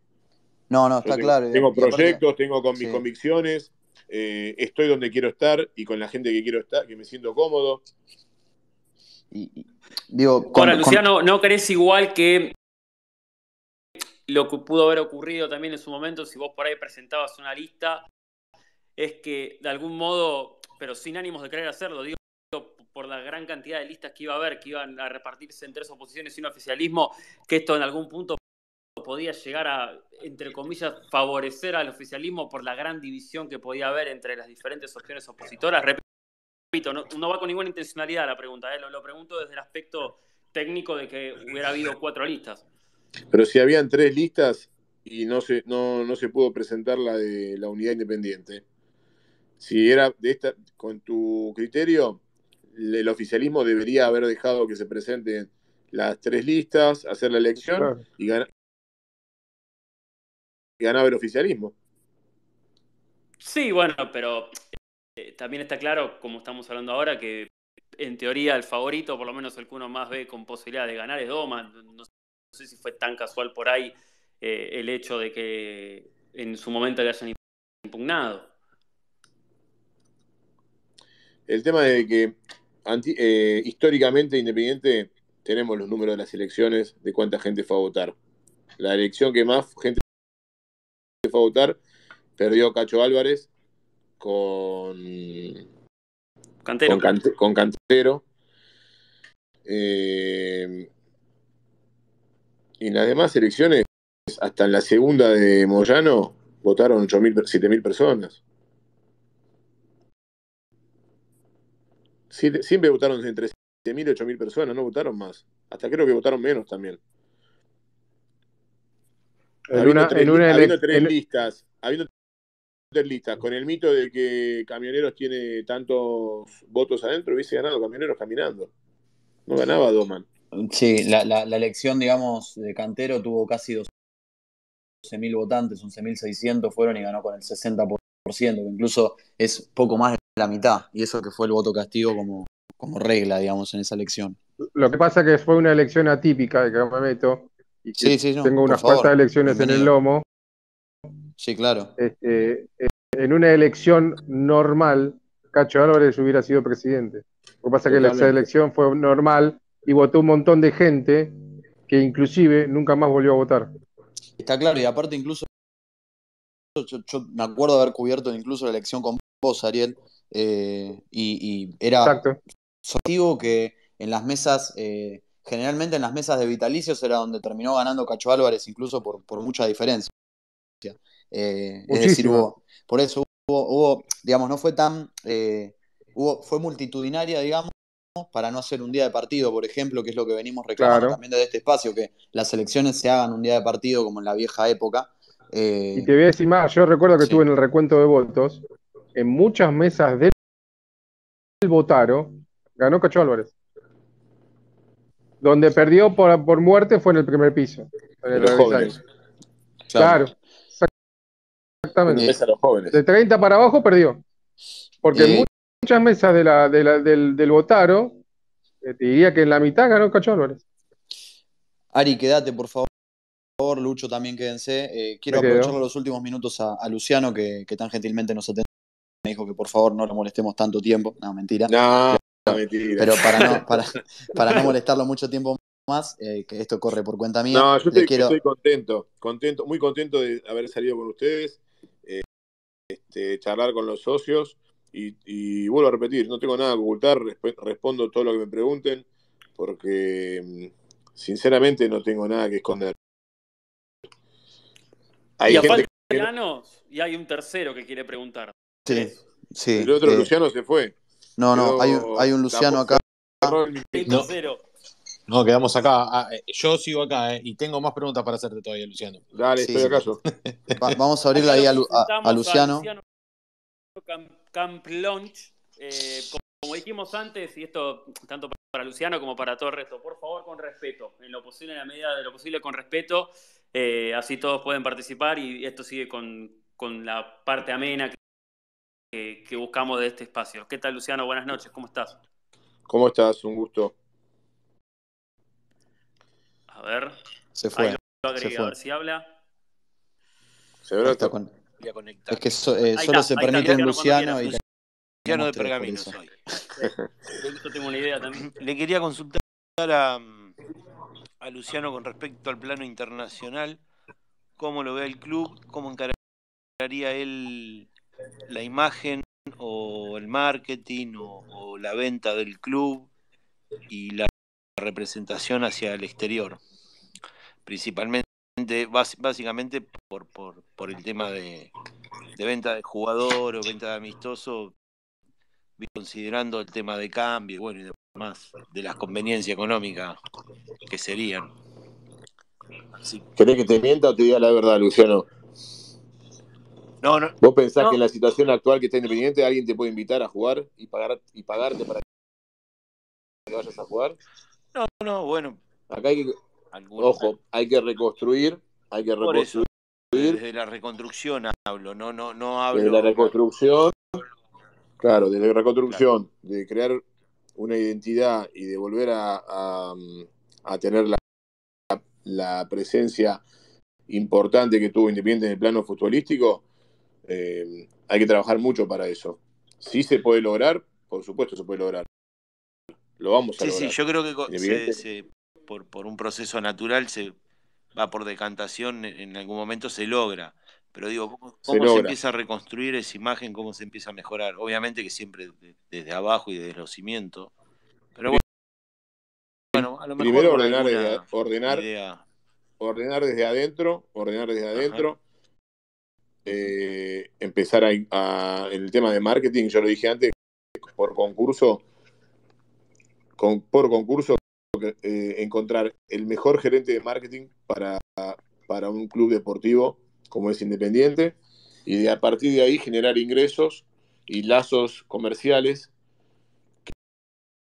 No, no, está claro. Tengo proyectos, tengo con mis convicciones, eh, estoy donde quiero estar y con la gente que quiero estar, que me siento cómodo. Y, digo, con, Ahora, Luciano, ¿no crees igual que lo que pudo haber ocurrido también en su momento, si vos por ahí presentabas una lista, es que de algún modo, pero sin ánimos de querer hacerlo, digo, por la gran cantidad de listas que iba a haber, que iban a repartirse entre tres oposiciones y un oficialismo, que esto en algún punto podía llegar a, entre comillas, favorecer al oficialismo por la gran división que podía haber entre las diferentes opciones opositoras? Repito, no, va con ninguna intencionalidad la pregunta, ¿eh? lo, pregunto desde el aspecto técnico de que hubiera habido cuatro listas. Pero si habían tres listas y no se, no, se pudo presentar la de la unidad independiente, si era de esta, con tu criterio, el oficialismo debería haber dejado que se presenten las tres listas, hacer la elección y, ganar, ganaba el oficialismo. Sí, bueno, pero eh, también está claro, como estamos hablando ahora, que en teoría el favorito, por lo menos el que uno más ve con posibilidad de ganar, es Doman. No, sé si fue tan casual por ahí eh, el hecho de que en su momento le hayan impugnado. El tema de que eh, históricamente Independiente tenemos los números de las elecciones de cuánta gente fue a votar. La elección que más gente a votar, perdió Cacho Álvarez con Cantero. Con, Cantero. Eh, y en las demás elecciones, hasta en la segunda de Moyano, votaron 7.000 personas. Siempre votaron entre 7.000 y 8.000 personas, no votaron más. Hasta creo que votaron menos también. En habiendo tres listas, habiendo tres listas, con el mito de que Camioneros tiene tantos votos adentro, hubiese ganado Camioneros caminando. No ganaba Doman. Sí, la, elección, digamos, de Cantero tuvo casi 12.000 votantes, 11.600 fueron y ganó con el 60%, que incluso es poco más de la mitad, y eso que fue el voto castigo como, como regla, digamos, en esa elección. Lo que pasa que fue una elección atípica de Camameto, tengo unas cuantas de elecciones en el lomo. Sí, claro. Este, en una elección normal, Cacho Álvarez hubiera sido presidente. Lo que pasa es que la elección fue normal y votó un montón de gente que inclusive nunca más volvió a votar. Está claro, y aparte incluso yo, me acuerdo de haber cubierto incluso la elección con vos, Ariel, eh, y, era positivo que en las mesas eh, generalmente en las mesas de vitalicios era donde terminó ganando Cacho Álvarez, incluso por, por mucha diferencia. Eh, es decir, por eso hubo, digamos, no fue tan, eh, hubo, fue multitudinaria, digamos, para no hacer un día de partido, por ejemplo, que es lo que venimos reclamando también desde este espacio, que las elecciones se hagan un día de partido como en la vieja época. y eh, te voy a decir más, yo recuerdo que estuve en el recuento de votos, en muchas mesas del Botaro, ganó Cacho Álvarez. Donde perdió por, muerte fue en el primer piso. En los Claro. Exactamente. De 30 para abajo perdió. Porque muchas mesas de la, del, del Botaro, eh, te diría que en la mitad ganó Cacho Ari, quédate, por favor. Lucho, también quédense. Eh, quiero aprovechar los últimos minutos a, Luciano, que, tan gentilmente nos atendió. Me dijo que por favor no lo molestemos tanto tiempo. No, mentira. No pero, para, no, para, para no molestarlo mucho tiempo más, eh, que esto corre por cuenta mía. No, yo estoy, contento, contento, muy contento de haber salido con ustedes, eh, este, charlar con los socios y, vuelvo a repetir, no tengo nada que ocultar, respondo todo lo que me pregunten porque mm, sinceramente no tengo nada que esconder. Hay y y hay un tercero que quiere preguntar. Sí, El otro eh, Luciano se fue. No, no, hay, hay un Luciano acá. No, quedamos acá. Ah, eh, yo sigo acá eh, y tengo más preguntas para hacerte todavía, Luciano. Dale, estoy vamos a abrirla ahí a, Luciano. Camp, Launch. Eh, como, dijimos antes, y esto tanto para Luciano como para todo el resto, por favor, con respeto. En lo posible, en la medida de lo posible, con respeto. así todos pueden participar y esto sigue con, con la parte amena que que, buscamos de este espacio. ¿Qué tal, Luciano? Buenas noches, ¿cómo estás? ¿Cómo estás? Un gusto. A ver. Se fue. se fue. A ver si habla. Se ve está con... Es que eh, solo se permite en Luciano y. Luciano de pergamino soy. tengo una idea también. Le quería consultar a, a Luciano con respecto al plano internacional. ¿Cómo lo ve el club? ¿Cómo encararía él la imagen o el marketing o, la venta del club y la representación hacia el exterior, principalmente básicamente por, por, por el tema de, venta de jugador o venta de amistoso, considerando el tema de cambio bueno, y demás, de las conveniencias económicas que serían. que te mienta o te diga la verdad, Luciano? No, ¿Vos pensás que en la situación actual que está Independiente alguien te puede invitar a jugar y pagar y pagarte para que vayas a jugar? No, no, bueno. Acá hay que, ojo, hay que reconstruir, hay que reconstruir. desde la reconstrucción hablo, no, no, no hablo. Desde la reconstrucción, claro, desde la reconstrucción, de crear una identidad y de volver a, a, a tener la, la presencia importante que tuvo Independiente en el plano futbolístico, eh, hay que trabajar mucho para eso. Si se puede lograr, por supuesto se puede lograr. Lo vamos a lograr. Sí, yo creo que por, un proceso natural se va por decantación, en algún momento se logra. Pero digo, ¿cómo, se, empieza a reconstruir esa imagen? ¿Cómo se empieza a mejorar? Obviamente que siempre desde abajo y desde los cimientos. Pero bueno, Primero ordenar, ordenar, ordenar desde adentro, ordenar desde adentro. Eh, empezar en el tema de marketing, yo lo dije antes, por concurso, por concurso eh, encontrar el mejor gerente de marketing para, un club deportivo como es Independiente y de, a partir de ahí generar ingresos y lazos comerciales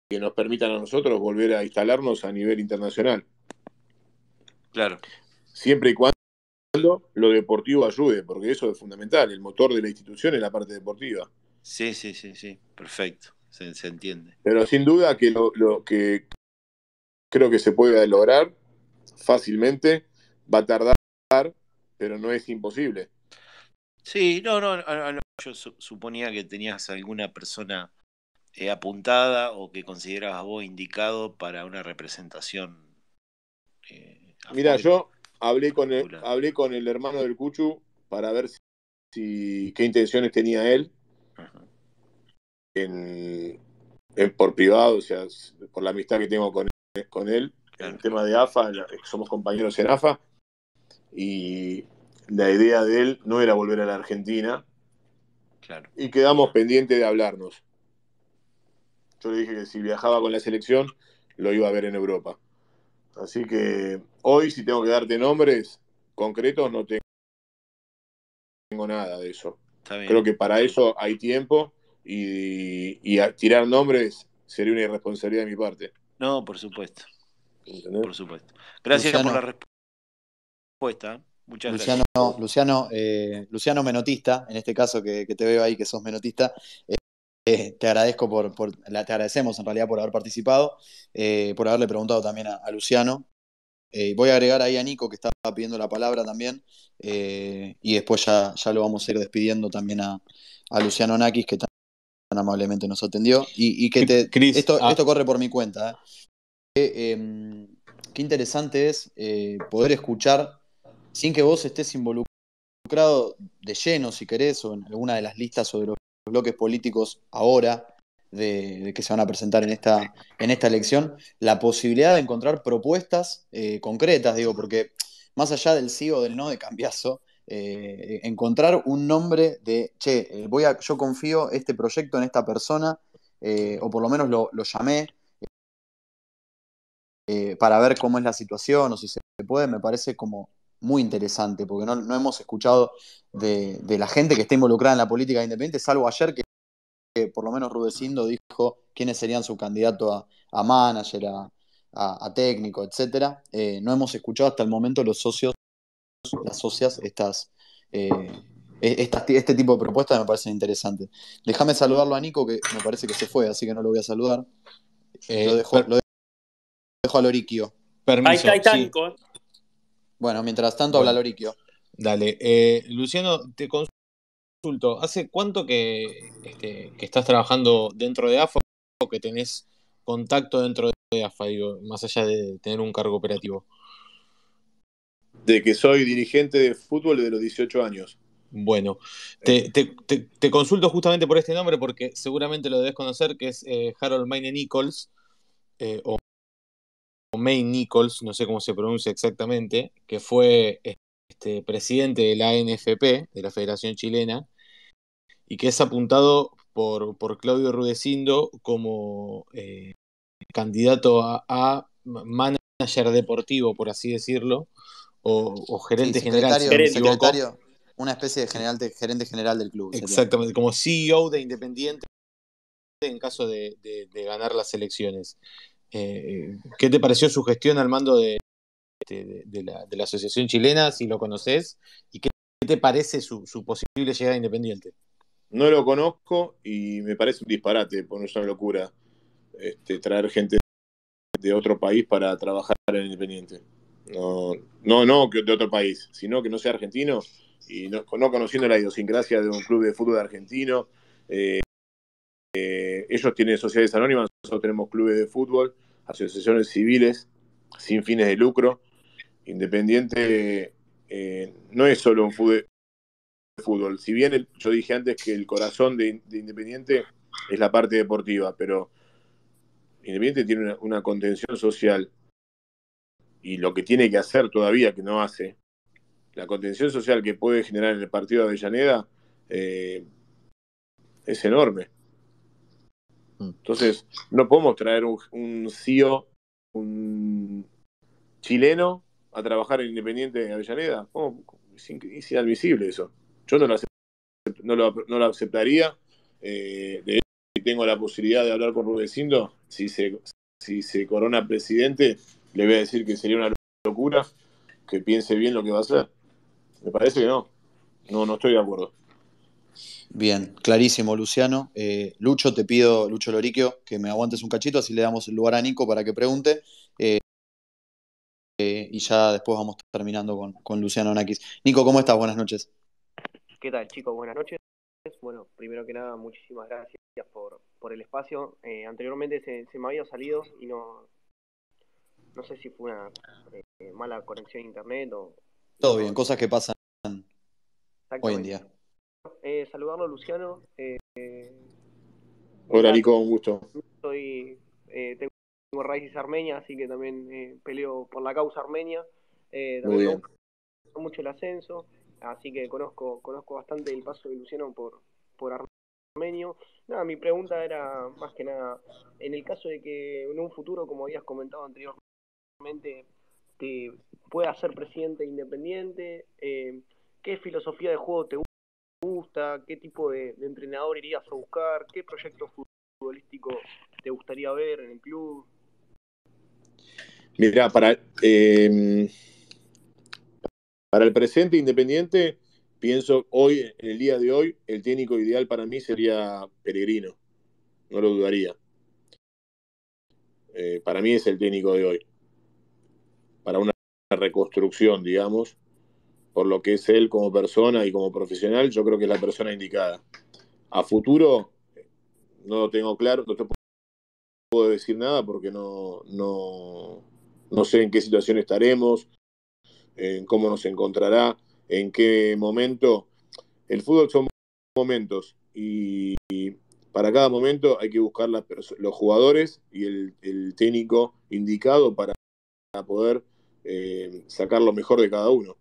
que nos permitan a nosotros volver a instalarnos a nivel internacional. Claro. Siempre y cuando lo deportivo ayude, porque eso es fundamental, el motor de la institución es la parte deportiva. Sí, sí, sí, sí, perfecto, se, entiende. Pero sin duda que lo, que creo que se puede lograr fácilmente va a tardar, pero no es imposible. Sí, no, no, yo suponía que tenías alguna persona eh, apuntada o que considerabas vos indicado para una representación. Eh, Mira, yo hablé con, el, hablé con el hermano del Cuchu para ver si, qué intenciones tenía él En, por privado, o sea, por la amistad que tengo con, con él. el tema de AFA, somos compañeros en AFA, y la idea de él no era volver a la Argentina. Y quedamos pendientes de hablarnos. Yo le dije que si viajaba con la selección, lo iba a ver en Europa. Así que hoy si tengo que darte nombres concretos no tengo nada de eso. Creo que para eso hay tiempo y, tirar nombres sería una irresponsabilidad de mi parte. No, por supuesto. Por supuesto. Gracias por la respuesta. Muchas gracias. Luciano, Luciano eh, Menotista, en este caso que, te veo ahí que sos menotista. Eh, te, agradezco por, te agradecemos en realidad por haber participado, eh, por haberle preguntado también a, Luciano. Eh, voy a agregar ahí a Nico que estaba pidiendo la palabra también y después ya, ya lo vamos a ir despidiendo también a, Luciano Nakis que tan, amablemente nos atendió y, que esto, ah. esto corre por mi cuenta. Em, qué interesante es poder escuchar sin que vos estés involucrado de lleno, si querés, o en alguna de las listas o de los bloques políticos ahora de, que se van a presentar en esta, en esta elección, la posibilidad de encontrar propuestas eh, concretas, digo, porque más allá del sí o del no de cambiazo, eh, encontrar un nombre de, che, eh, voy a, yo confío este proyecto en esta persona, o por lo menos lo llamé, para ver cómo es la situación o si se puede, me parece como muy interesante, porque no, no hemos escuchado de, de, la gente que está involucrada en la política independiente, salvo ayer que, por lo menos Rudecindo dijo quiénes serían su candidato a, manager, a, a, técnico, etcétera. Eh, no hemos escuchado hasta el momento los socios, las socias, eh, e-, estas, este tipo de propuestas me parecen interesantes. Déjame saludarlo a Nico, que me parece que se fue, así que no lo voy a saludar. Eh, lo, dejo, lo dejo a Loriquio. Permiso. Ahí está, bueno, mientras tanto habla Loriquio. Dale, eh, Luciano, te consulto, ¿hace cuánto que, este, estás trabajando dentro de AFA o que tenés contacto dentro de AFA, más allá de tener un cargo operativo? De que soy dirigente de fútbol de los 18 años. Bueno, eh. te, consulto justamente por este nombre porque seguramente lo debes conocer, que es eh, Harold Maine Nichols, May Nichols, no sé cómo se pronuncia exactamente, que fue este, presidente de la ANFP, de la Federación Chilena, y que es apuntado por, Claudio Rudecindo como eh, candidato a, manager deportivo, por así decirlo, o, gerente general. secretario, una especie de, general, gerente general del club. Exactamente, como CEO de Independiente en caso de ganar las elecciones. Eh, ¿Qué te pareció su gestión al mando de, la, Asociación Chilena, si lo conoces? ¿Y qué, te parece su, posible llegada independiente? No lo conozco y me parece un disparate, por una locura, este, traer gente de otro país para trabajar en Independiente. No, no, no que de otro país, sino que no sea argentino y no, conociendo la idiosincrasia de un club de fútbol argentino, eh, eh, ellos tienen sociedades anónimas, nosotros tenemos clubes de fútbol, asociaciones civiles sin fines de lucro. Independiente eh, no es solo un fútbol. Si bien yo dije antes que el corazón de, Independiente es la parte deportiva, pero Independiente tiene una, contención social y lo que tiene que hacer todavía, que no hace, la contención social que puede generar en el partido de Avellaneda eh, es enorme. Entonces, no podemos traer un, CEO, un chileno, a trabajar en Independiente de Avellaneda. es, inadmisible eso. Yo no lo, aceptaría. Eh, de hecho, tengo la posibilidad de hablar con Rubén Si se, si se corona presidente, le voy a decir que sería una locura que piense bien lo que va a hacer. Me parece que no. No, no estoy de acuerdo. Bien, clarísimo, Luciano. Eh, Lucho, te pido, Lucho Loriquio, que me aguantes un cachito, así le damos el lugar a Nico para que pregunte. Eh, eh, y ya después vamos terminando con, Luciano Anakis. Nico, ¿cómo estás? Buenas noches. ¿Qué tal, chicos? Buenas noches. Bueno, primero que nada, muchísimas gracias por, por el espacio. anteriormente se, me había salido y no. No sé si fue una mala conexión a internet o. Todo bien, cosas que pasan hoy en día. Eh, saludarlo, Luciano. Eh, eh Hola, Nico, un gusto. Eh, tengo raíces armenias, así que también peleo por la causa armenia. Muy mucho el ascenso, así que conozco, conozco bastante el paso de Luciano por, por Armenio. Nada, mi pregunta era más que nada, en el caso de que en un futuro, como habías comentado anteriormente, te pueda ser presidente independiente, ¿qué filosofía de juego te gusta? gusta, qué tipo de, entrenador irías a buscar, qué proyecto futbolístico te gustaría ver en el club. Mira, para, em, para el presente independiente, pienso hoy, en el día de hoy, el técnico ideal para mí sería Peregrino. No lo dudaría. Eh, para mí es el técnico de hoy. Para una reconstrucción, digamos, por lo que es él como persona y como profesional, yo creo que es la persona indicada. A futuro, no lo tengo claro, no puedo decir nada porque no, no, no sé en qué situación estaremos, en cómo nos encontrará, en qué momento. El fútbol son momentos y, para cada momento hay que buscar los jugadores y el, técnico indicado para, poder eh, sacar lo mejor de cada uno.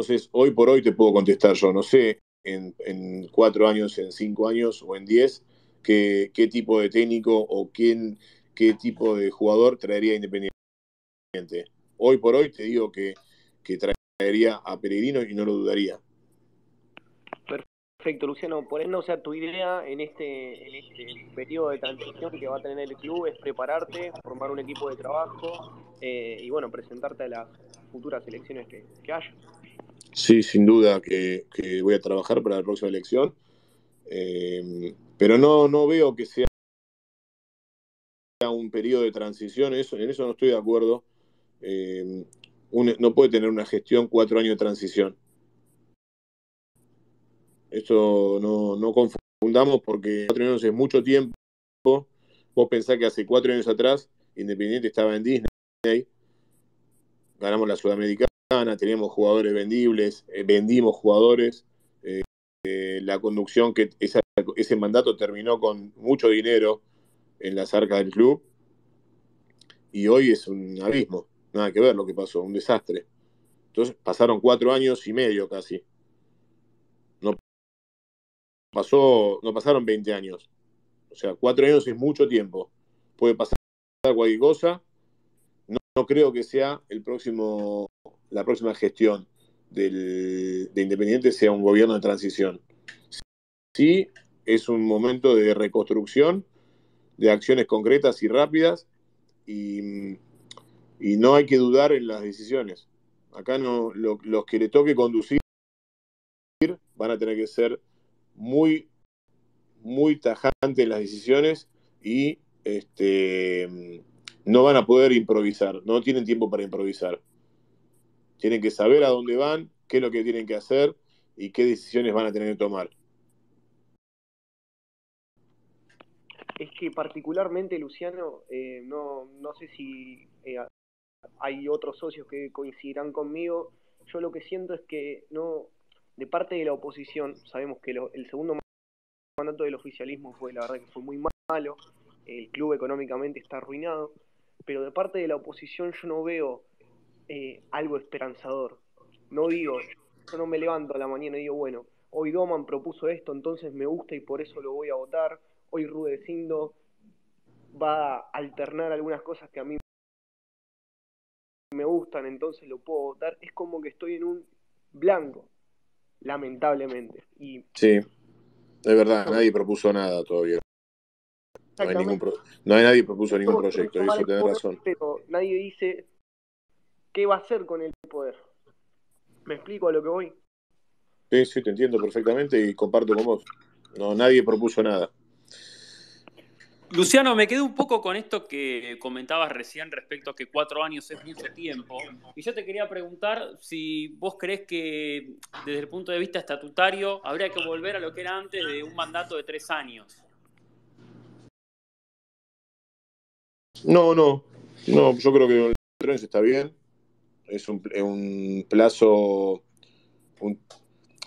Entonces, hoy por hoy te puedo contestar, yo no sé, en, cuatro años, en cinco años o en diez, qué, tipo de técnico o quién, qué tipo de jugador traería Independiente. Hoy por hoy te digo que, traería a Peregrino y no lo dudaría. Perfecto, Luciano. Por eso, o sea, tu idea este, en este, periodo de transición que va a tener el club es prepararte, formar un equipo de trabajo eh, y, bueno, presentarte a las futuras elecciones que, que haya. Sí, sin duda que, voy a trabajar para la próxima elección, eh, pero no, no veo que sea un periodo de transición, eso, en eso no estoy de acuerdo. Eh, no puede tener una gestión cuatro años de transición. Esto no, no confundamos porque cuatro años es mucho tiempo. Vos pensás que hace cuatro años atrás Independiente estaba en Disney, ganamos la Sudamericana tenemos jugadores vendibles, eh, vendimos jugadores. Eh, eh, la conducción que ese mandato terminó con mucho dinero en las arcas del club y hoy es un abismo, nada que ver lo que pasó, un desastre. Entonces pasaron cuatro años y medio casi. No pasó, no pasaron 20 años. O sea, cuatro años es mucho tiempo. Puede pasar cualquier cosa. no creo que sea el próximo la próxima gestión de Independiente sea un gobierno de transición. Sí, es un momento de reconstrucción, de acciones concretas y rápidas, y, no hay que dudar en las decisiones. Acá no, los que le toque conducir van a tener que ser muy, muy tajantes en las decisiones y este, no van a poder improvisar, no tienen tiempo para improvisar. Tienen que saber a dónde van, qué es lo que tienen que hacer y qué decisiones van a tener que tomar. Es que particularmente, Luciano, eh, no, no sé si eh, hay otros socios que coincidirán conmigo. Yo lo que siento es que no, de parte de la oposición, sabemos que el segundo mandato del oficialismo fue, la verdad, que fue muy malo. El club económicamente está arruinado. Pero de parte de la oposición yo no veo eh, algo esperanzador. No digo, yo no me levanto a la mañana y digo, bueno, hoy Doman propuso esto, entonces me gusta y por eso lo voy a votar. Hoy Rudecindo va a alternar algunas cosas que a mí me gustan, entonces lo puedo votar. Es como que estoy en un blanco, lamentablemente. sí, es verdad, nadie propuso nada todavía. No hay, ningún que nadie propuso ningún proyecto, eso tenés razón. Pero nadie dice, qué va a hacer con el poder. ¿Me explico a lo que voy? Sí, sí, te entiendo perfectamente y comparto con vos. No, nadie propuso nada. Luciano, me quedé un poco con esto que comentabas recién respecto a que cuatro años es mucho tiempo. Y yo te quería preguntar si vos crees que desde el punto de vista estatutario habría que volver a lo que era antes de un mandato de tres años. No, no. No, yo creo que el tren está bien es un, un plazo,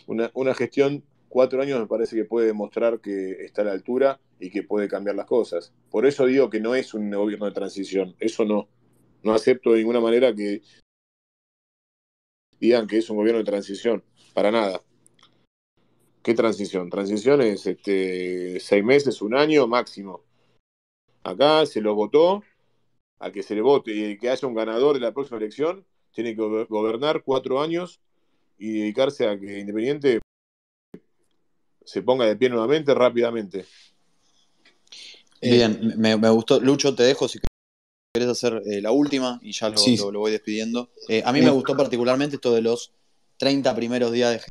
una, una, gestión, cuatro años me parece que puede demostrar que está a la altura y que puede cambiar las cosas. Por eso digo que no es un gobierno de transición, eso no. No acepto de ninguna manera que digan que es un gobierno de transición, para nada. ¿Qué transición? Transición es este, seis meses, un año máximo. Acá se lo votó, a que se le vote y que haya un ganador de la próxima elección, tiene que gobernar cuatro años y dedicarse a que Independiente se ponga de pie nuevamente rápidamente. Bien, me, gustó. Lucho, te dejo si querés hacer eh, la última y ya lo, voy despidiendo. Eh, a mí me gustó particularmente esto de los 30 primeros días de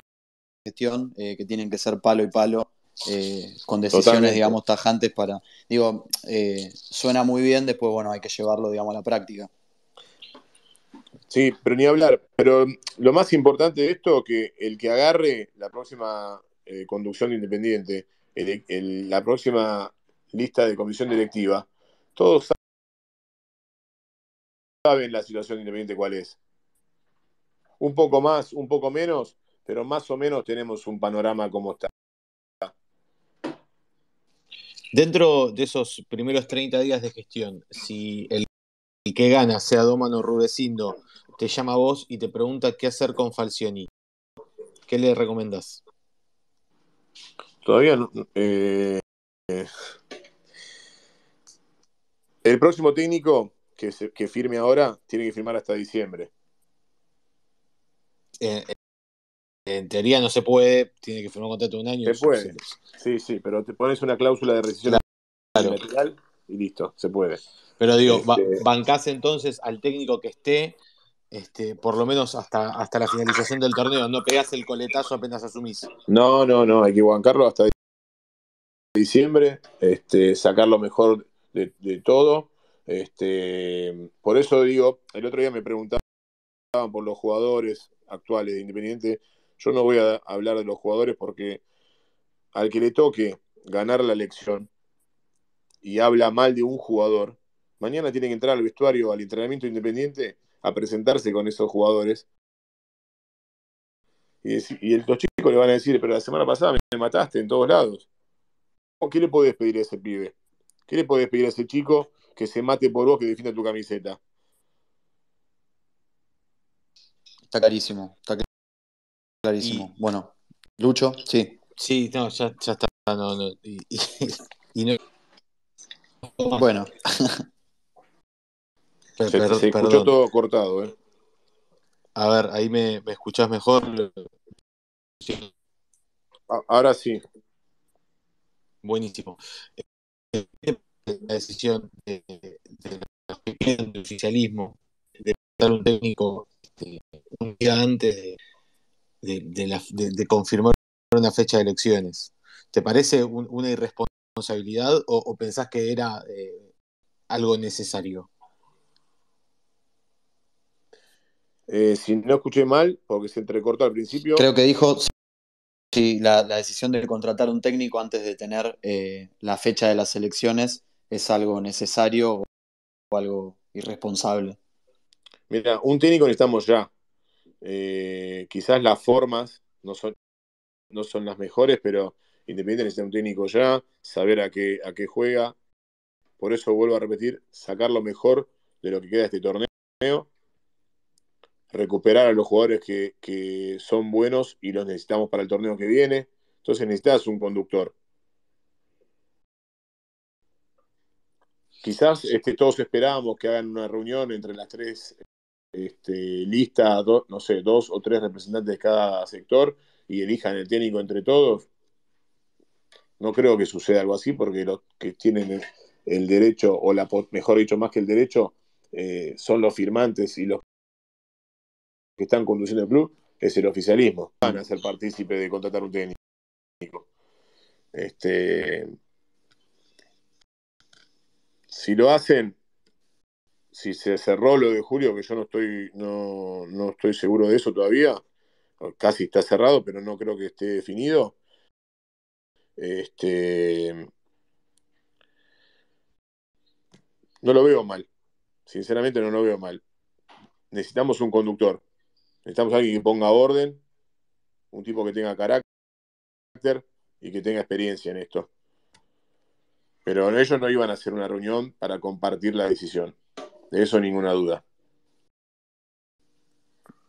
gestión eh, que tienen que ser palo y palo. con decisiones, digamos, tajantes para. Digo, suena muy bien, después, bueno, hay que llevarlo, digamos, a la práctica. Sí, pero ni hablar. Pero mm, lo más importante de esto, que el que agarre la próxima eh, conducción Independiente, la próxima lista de comisión directiva, todos saben la situación Independiente cuál es. Un poco más, un poco menos, pero más o menos tenemos un panorama como está. Dentro de esos primeros 30 días de gestión, si el, que gana sea Domano Rubesindo te llama a vos y te pregunta qué hacer con Falcioni. ¿Qué le recomendás? Todavía no. Eh, eh, el próximo técnico que, firme ahora tiene que firmar hasta diciembre. en teoría no se puede, tiene que firmar un contrato de un año. Se puede. Sí, sí, pero te pones una cláusula de rescisión y listo, se puede. Pero digo, este, bancás entonces al técnico que esté este, por lo menos hasta, hasta la finalización del torneo. No pegás el coletazo apenas asumís. No, no, no, hay que bancarlo hasta diciembre, este, sacar lo mejor de, todo. Este, por eso digo, el otro día me preguntaban por los jugadores actuales de Independiente. Yo no voy a hablar de los jugadores porque al que le toque ganar la elección y habla mal de un jugador, mañana tiene que entrar al vestuario, al entrenamiento independiente a presentarse con esos jugadores. Y, y los chicos le van a decir, pero la semana pasada me mataste en todos lados. ¿Qué le podés pedir a ese pibe? ¿Qué le podés pedir a ese chico que se mate por vos, que defienda tu camiseta? Está clarísimo, está clarísimo. Bueno, Lucho, sí. Sí, no, ya, está. Bueno, Se, escuchó todo cortado, eh. A ver, ahí me, me escuchás mejor. Ahora sí. Buenísimo. Eh, la decisión del oficialismo de dar un técnico este, un día antes de, confirmar una fecha de elecciones. ¿Te parece una irresponsabilidad o, pensás que era eh, algo necesario? Eh, si no escuché mal, porque se entrecortó al principio. Creo que dijo si la, decisión de contratar un técnico antes de tener eh, la fecha de las elecciones es algo necesario o algo irresponsable. Mira, un técnico necesitamos ya. Eh, quizás las formas no son, las mejores, pero Independiente necesita un técnico ya, saber a qué, a qué juega. Por eso vuelvo a repetir, sacar lo mejor de lo que queda de este torneo recuperar a los jugadores que, son buenos y los necesitamos para el torneo que viene. Entonces necesitas un conductor. Quizás este, todos esperábamos que hagan una reunión entre las tres este, listas, no sé, dos o tres representantes de cada sector y elijan el técnico entre todos. No creo que suceda algo así porque los que tienen el, derecho, o la, mejor dicho, más que el derecho, eh, son los firmantes y los que están conduciendo el club es el oficialismo. Van a ser partícipe de contratar un técnico. Este, si lo hacen, si se cerró lo de julio, que yo no estoy, no, no estoy seguro de eso todavía, casi está cerrado, pero no creo que esté definido. Este, no lo veo mal. Sinceramente no lo veo mal. Necesitamos un conductor. Necesitamos a alguien que ponga orden, un tipo que tenga carácter y que tenga experiencia en esto. Pero ellos no iban a hacer una reunión para compartir la decisión. De eso ninguna duda.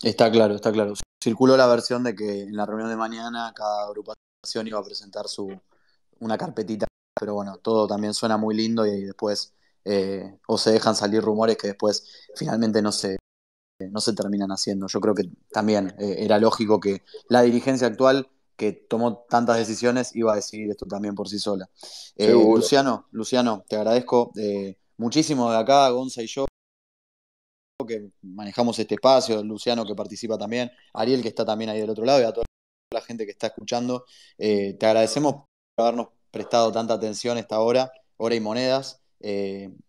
Está claro, está claro. Circuló la versión de que en la reunión de mañana cada agrupación iba a presentar su una carpetita, pero bueno, todo también suena muy lindo y después eh, o se dejan salir rumores que después finalmente no se, no se terminan haciendo. Yo creo que también eh, era lógico que la dirigencia actual que tomó tantas decisiones iba a decidir esto también por sí sola. Eh, Luciano, Luciano, te agradezco eh, muchísimo de acá, Gonza y yo que manejamos este espacio, Luciano que participa también, Ariel que está también ahí del otro lado y a toda la gente que está escuchando. te agradecemos por habernos prestado tanta atención esta hora, hora y monedas.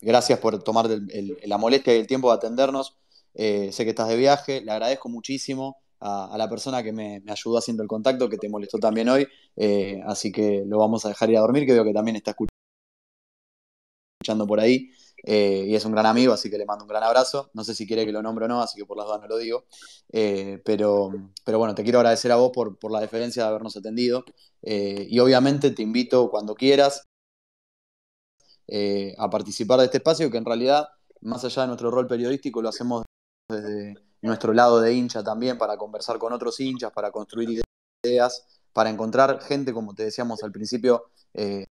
gracias por tomar la molestia y el tiempo de atendernos eh, sé que estás de viaje, le agradezco muchísimo a, la persona que me, ayudó haciendo el contacto, que te molestó también hoy, eh, así que lo vamos a dejar ir a dormir, que veo que también está escuchando por ahí, eh, y es un gran amigo, así que le mando un gran abrazo. No sé si quiere que lo nombre o no, así que por las dudas no lo digo, pero, pero bueno, te quiero agradecer a vos por, por la deferencia de habernos atendido, y obviamente te invito cuando quieras a participar de este espacio, que en realidad más allá de nuestro rol periodístico, lo hacemos desde nuestro lado de hincha también para conversar con otros hinchas, para construir ideas, para encontrar gente, como te decíamos al principio, eh,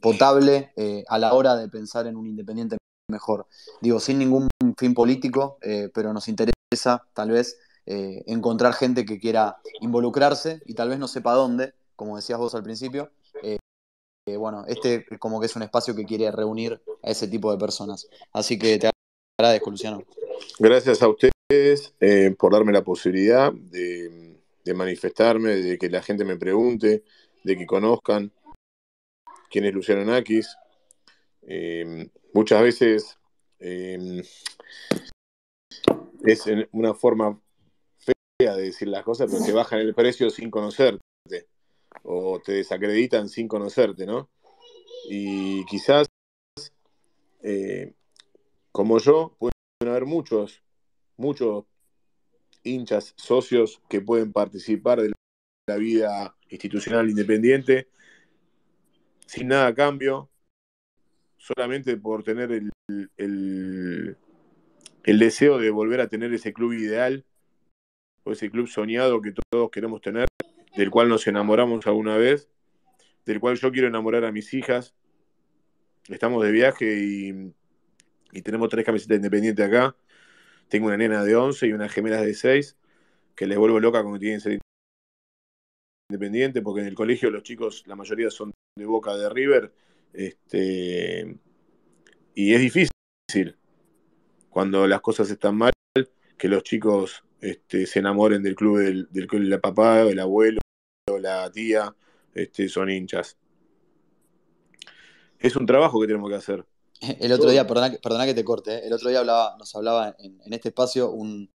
potable eh, a la hora de pensar en un independiente mejor. Digo, sin ningún fin político, eh, pero nos interesa tal vez encontrar gente que quiera involucrarse y tal vez no sepa dónde, como decías vos al principio. bueno, este como que es un espacio que quiere reunir a ese tipo de personas. Así que te agradezco, Luciano. Gracias a ustedes eh, por darme la posibilidad de, manifestarme, de que la gente me pregunte, de que conozcan quién es Luciano Nakis. Eh, muchas veces eh, es una forma fea de decir las cosas, pero te bajan el precio sin conocerte o te desacreditan sin conocerte, ¿no? Y quizás, como yo, puedo haber muchos, muchos hinchas, socios que pueden participar de la vida institucional independiente sin nada a cambio, solamente por tener el, el deseo de volver a tener ese club ideal o ese club soñado que todos queremos tener, del cual nos enamoramos alguna vez, del cual yo quiero enamorar a mis hijas. Estamos de viaje y y tenemos tres camisetas independientes acá. Tengo una nena de 11 y unas gemelas de 6, que les vuelvo loca cuando tienen que ser independientes porque en el colegio los chicos, la mayoría son de Boca, de River, este, y es difícil cuando las cosas están mal, que los chicos este, se enamoren del club del, del club la papá, el abuelo, la tía, este, son hinchas. Es un trabajo que tenemos que hacer. El otro día, perdona, que te corte, ¿eh? el otro día hablaba, nos hablaba en, este espacio un,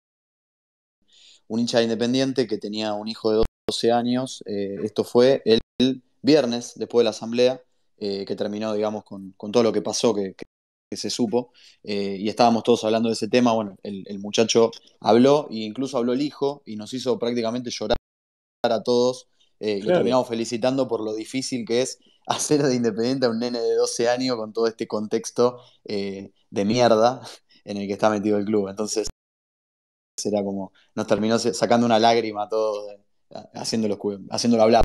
un hincha independiente que tenía un hijo de 12 años. Eh, esto fue el, viernes, después de la asamblea, eh, que terminó, digamos, con, todo lo que pasó, que, se supo. y estábamos todos hablando de ese tema. Bueno, el, muchacho habló, e incluso habló el hijo, y nos hizo prácticamente llorar a todos. Y terminamos felicitando por lo difícil que es hacer de Independiente a un nene de 12 años con todo este contexto eh, de mierda en el que está metido el club. Entonces, será como, nos terminó sacando una lágrima a todos, eh, haciéndolo, haciéndolo hablar,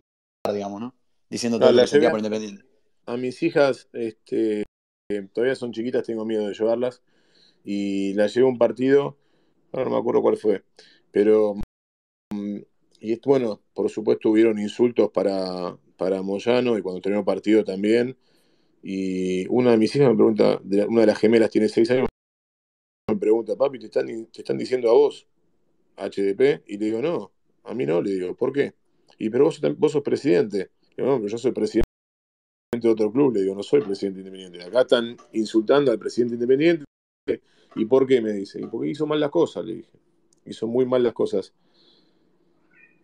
digamos, ¿no? Diciendo lo por Independiente. A mis hijas, este, eh, todavía son chiquitas, tengo miedo de llevarlas. Y las llevo un partido, no, me acuerdo cuál fue, pero mm, y bueno, por supuesto hubieron insultos para para Moyano y cuando terminó partido también. Y una de mis hijas me pregunta, una de las gemelas tiene seis años, me pregunta, papi, te están, te están diciendo a vos, HDP, y le digo, no, a mí no, le digo, ¿por qué? Y pero vos, vos sos presidente. yo soy presidente de otro club, le digo, no soy presidente independiente. Acá están insultando al presidente independiente. ¿Y por qué? Me dice. ¿Y porque hizo mal las cosas? Le dije. Hizo muy mal las cosas.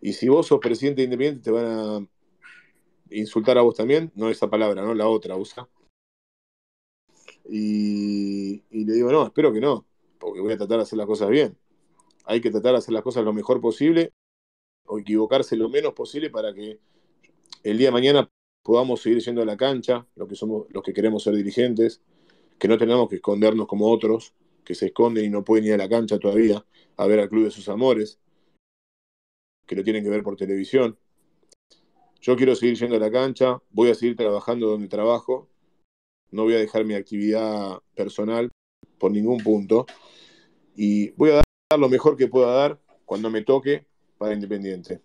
Y si vos sos presidente independiente, te van a insultar a vos también, no esa palabra, ¿no? La otra usa. Y, le digo, no, espero que no, porque voy a tratar de hacer las cosas bien. Hay que tratar de hacer las cosas lo mejor posible o equivocarse lo menos posible para que el día de mañana podamos seguir yendo a la cancha, los que somos, los que queremos ser dirigentes, que no tengamos que escondernos como otros, que se esconden y no pueden ir a la cancha todavía a ver al club de sus amores, que lo tienen que ver por televisión. Yo quiero seguir yendo a la cancha, voy a seguir trabajando donde trabajo, no voy a dejar mi actividad personal por ningún punto y voy a dar lo mejor que pueda dar cuando me toque para Independiente.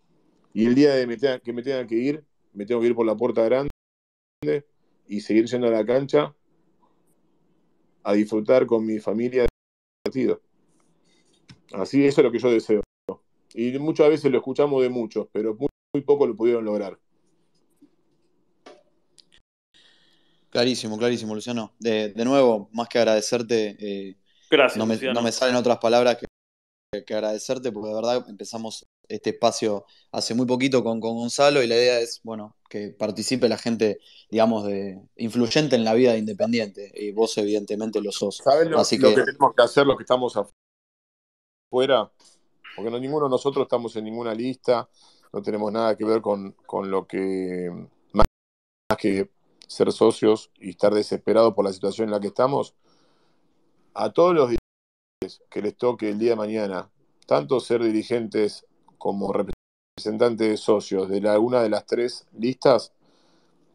Y el día de que me tenga que ir, me tengo que ir por la puerta grande y seguir yendo a la cancha a disfrutar con mi familia partido. Así, es lo que yo deseo. Y muchas veces lo escuchamos de muchos, pero muy poco lo pudieron lograr. Clarísimo, clarísimo, Luciano. De, nuevo, más que agradecerte, eh, Gracias, no, me, salen otras palabras que, agradecerte, porque de verdad empezamos este espacio hace muy poquito con, con, Gonzalo y la idea es, bueno, que participe la gente, digamos, de influyente en la vida Independiente, y vos evidentemente lo sos. ¿Sabes lo, Así que, tenemos que hacer los que estamos afuera? Porque ninguno de nosotros estamos en ninguna lista, no tenemos nada que ver con, lo que más que ser socios y estar desesperados por la situación en la que estamos, a todos los dirigentes que les toque el día de mañana, tanto ser dirigentes como representantes de socios de alguna de las tres listas,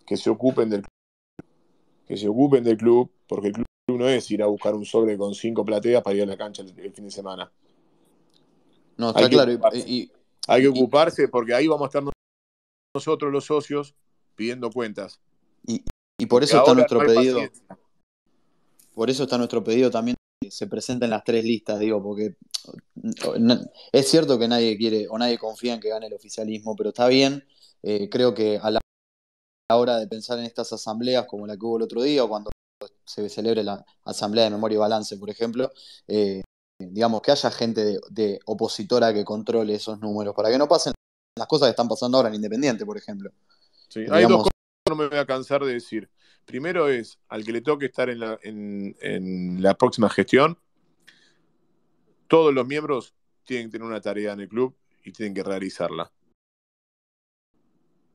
que se ocupen del club, que se ocupen del club, porque el club no es ir a buscar un sobre con cinco plateas para ir a la cancha el, fin de semana. No, está claro. y hay que ocuparse porque ahí vamos a estar nosotros los socios pidiendo cuentas. Y, por eso está nuestro pedido. Por eso está nuestro pedido también que se presenten las tres listas, digo, porque mm, es cierto que nadie quiere o nadie confía en que gane el oficialismo, pero está bien. Eh, creo que a la hora de pensar en estas asambleas como la que hubo el otro día o cuando se celebre la Asamblea de Memoria y Balance, por ejemplo, eh, digamos, que haya gente de, opositora que controle esos números, para que no pasen las cosas que están pasando ahora en Independiente, por ejemplo. Sí, dos cosas no me voy a cansar de decir. Primero es, al que le toque estar en la, próxima gestión, todos los miembros tienen que tener una tarea en el club y tienen que realizarla.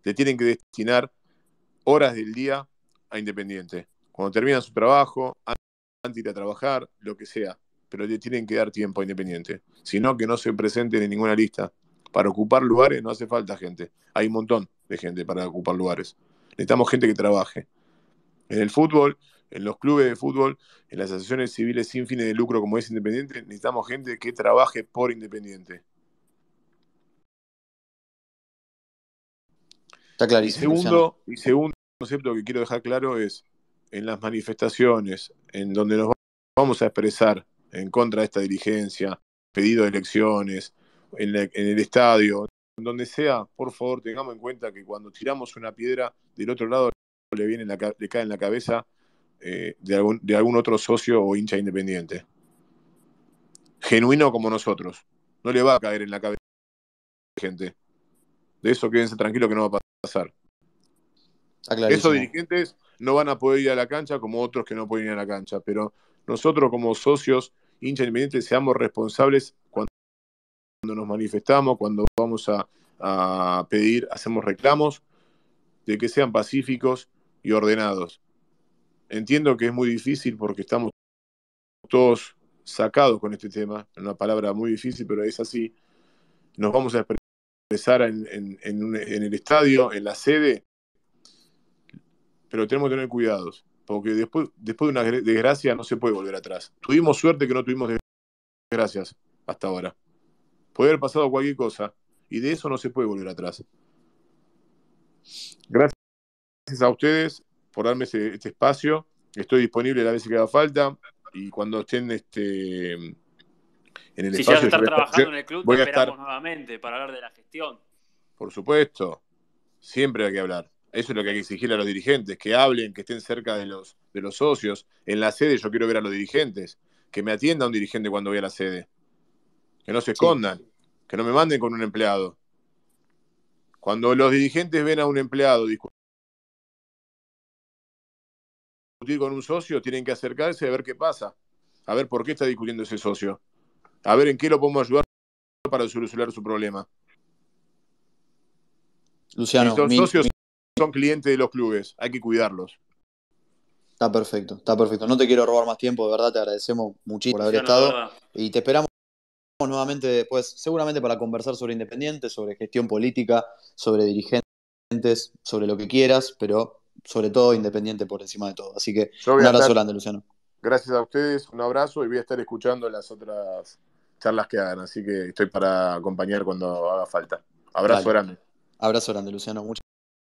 Le tienen que destinar horas del día a Independiente. Cuando termina su trabajo, antes de ir a trabajar, lo que sea pero le tienen que dar tiempo a Independiente. Si no, que no se presente en ninguna lista. Para ocupar lugares no hace falta gente. Hay un montón de gente para ocupar lugares. Necesitamos gente que trabaje. En el fútbol, en los clubes de fútbol, en las asociaciones civiles sin fines de lucro como es Independiente, necesitamos gente que trabaje por Independiente. Está clarísimo. Y segundo, y segundo concepto que quiero dejar claro es en las manifestaciones, en donde nos vamos a expresar, en contra de esta dirigencia, pedido de elecciones, en, el estadio, en donde sea, por favor tengamos en cuenta que cuando tiramos una piedra del otro lado le, viene cae en la cabeza eh, de, algún, de algún otro socio o hincha independiente. Genuino como nosotros. No le va a caer en la cabeza la gente. De eso quédense tranquilos que no va a pasar. Esos dirigentes no van a poder ir a la cancha como otros que no pueden ir a la cancha, pero nosotros como socios hincha independiente, seamos responsables cuando, nos manifestamos, cuando vamos a, pedir, hacemos reclamos, de que sean pacíficos y ordenados. Entiendo que es muy difícil porque estamos todos sacados con este tema, una palabra muy difícil, pero es así. Nos vamos a expresar en el estadio, en la sede, pero tenemos que tener cuidados porque después, después de una desgracia no se puede volver atrás. Tuvimos suerte que no tuvimos desgracias hasta ahora. Puede haber pasado cualquier cosa y de eso no se puede volver atrás. Gracias a ustedes por darme este espacio. Estoy disponible la vez que haga falta y cuando estén este, en el espacio. Si ya a estar trabajando en el club, voy esperamos estar... nuevamente para hablar de la gestión. Por supuesto, siempre hay que hablar. Eso es lo que hay que exigir a los dirigentes, que hablen, que estén cerca de los, de los socios. En la sede yo quiero ver a los dirigentes, que me atienda un dirigente cuando voy a la sede, que no se escondan, que no me manden con un empleado. Cuando los dirigentes ven a un empleado discutir con un socio, tienen que acercarse a ver qué pasa, a ver por qué está discutiendo ese socio, a ver en qué lo podemos ayudar para solucionar su problema. Luciano, son clientes de los clubes, hay que cuidarlos. Está perfecto, está perfecto. No te quiero robar más tiempo, de verdad, te agradecemos muchísimo por haber estado y te esperamos nuevamente después, seguramente para conversar sobre Independiente, sobre gestión política, sobre dirigentes, sobre lo que quieras, pero sobre todo Independiente por encima de todo. Así que un abrazo grande, Luciano. Gracias a ustedes, un abrazo y voy a estar escuchando las otras charlas que hagan, así que estoy para acompañar cuando haga falta. Abrazo grande. Abrazo grande, Luciano. Muchas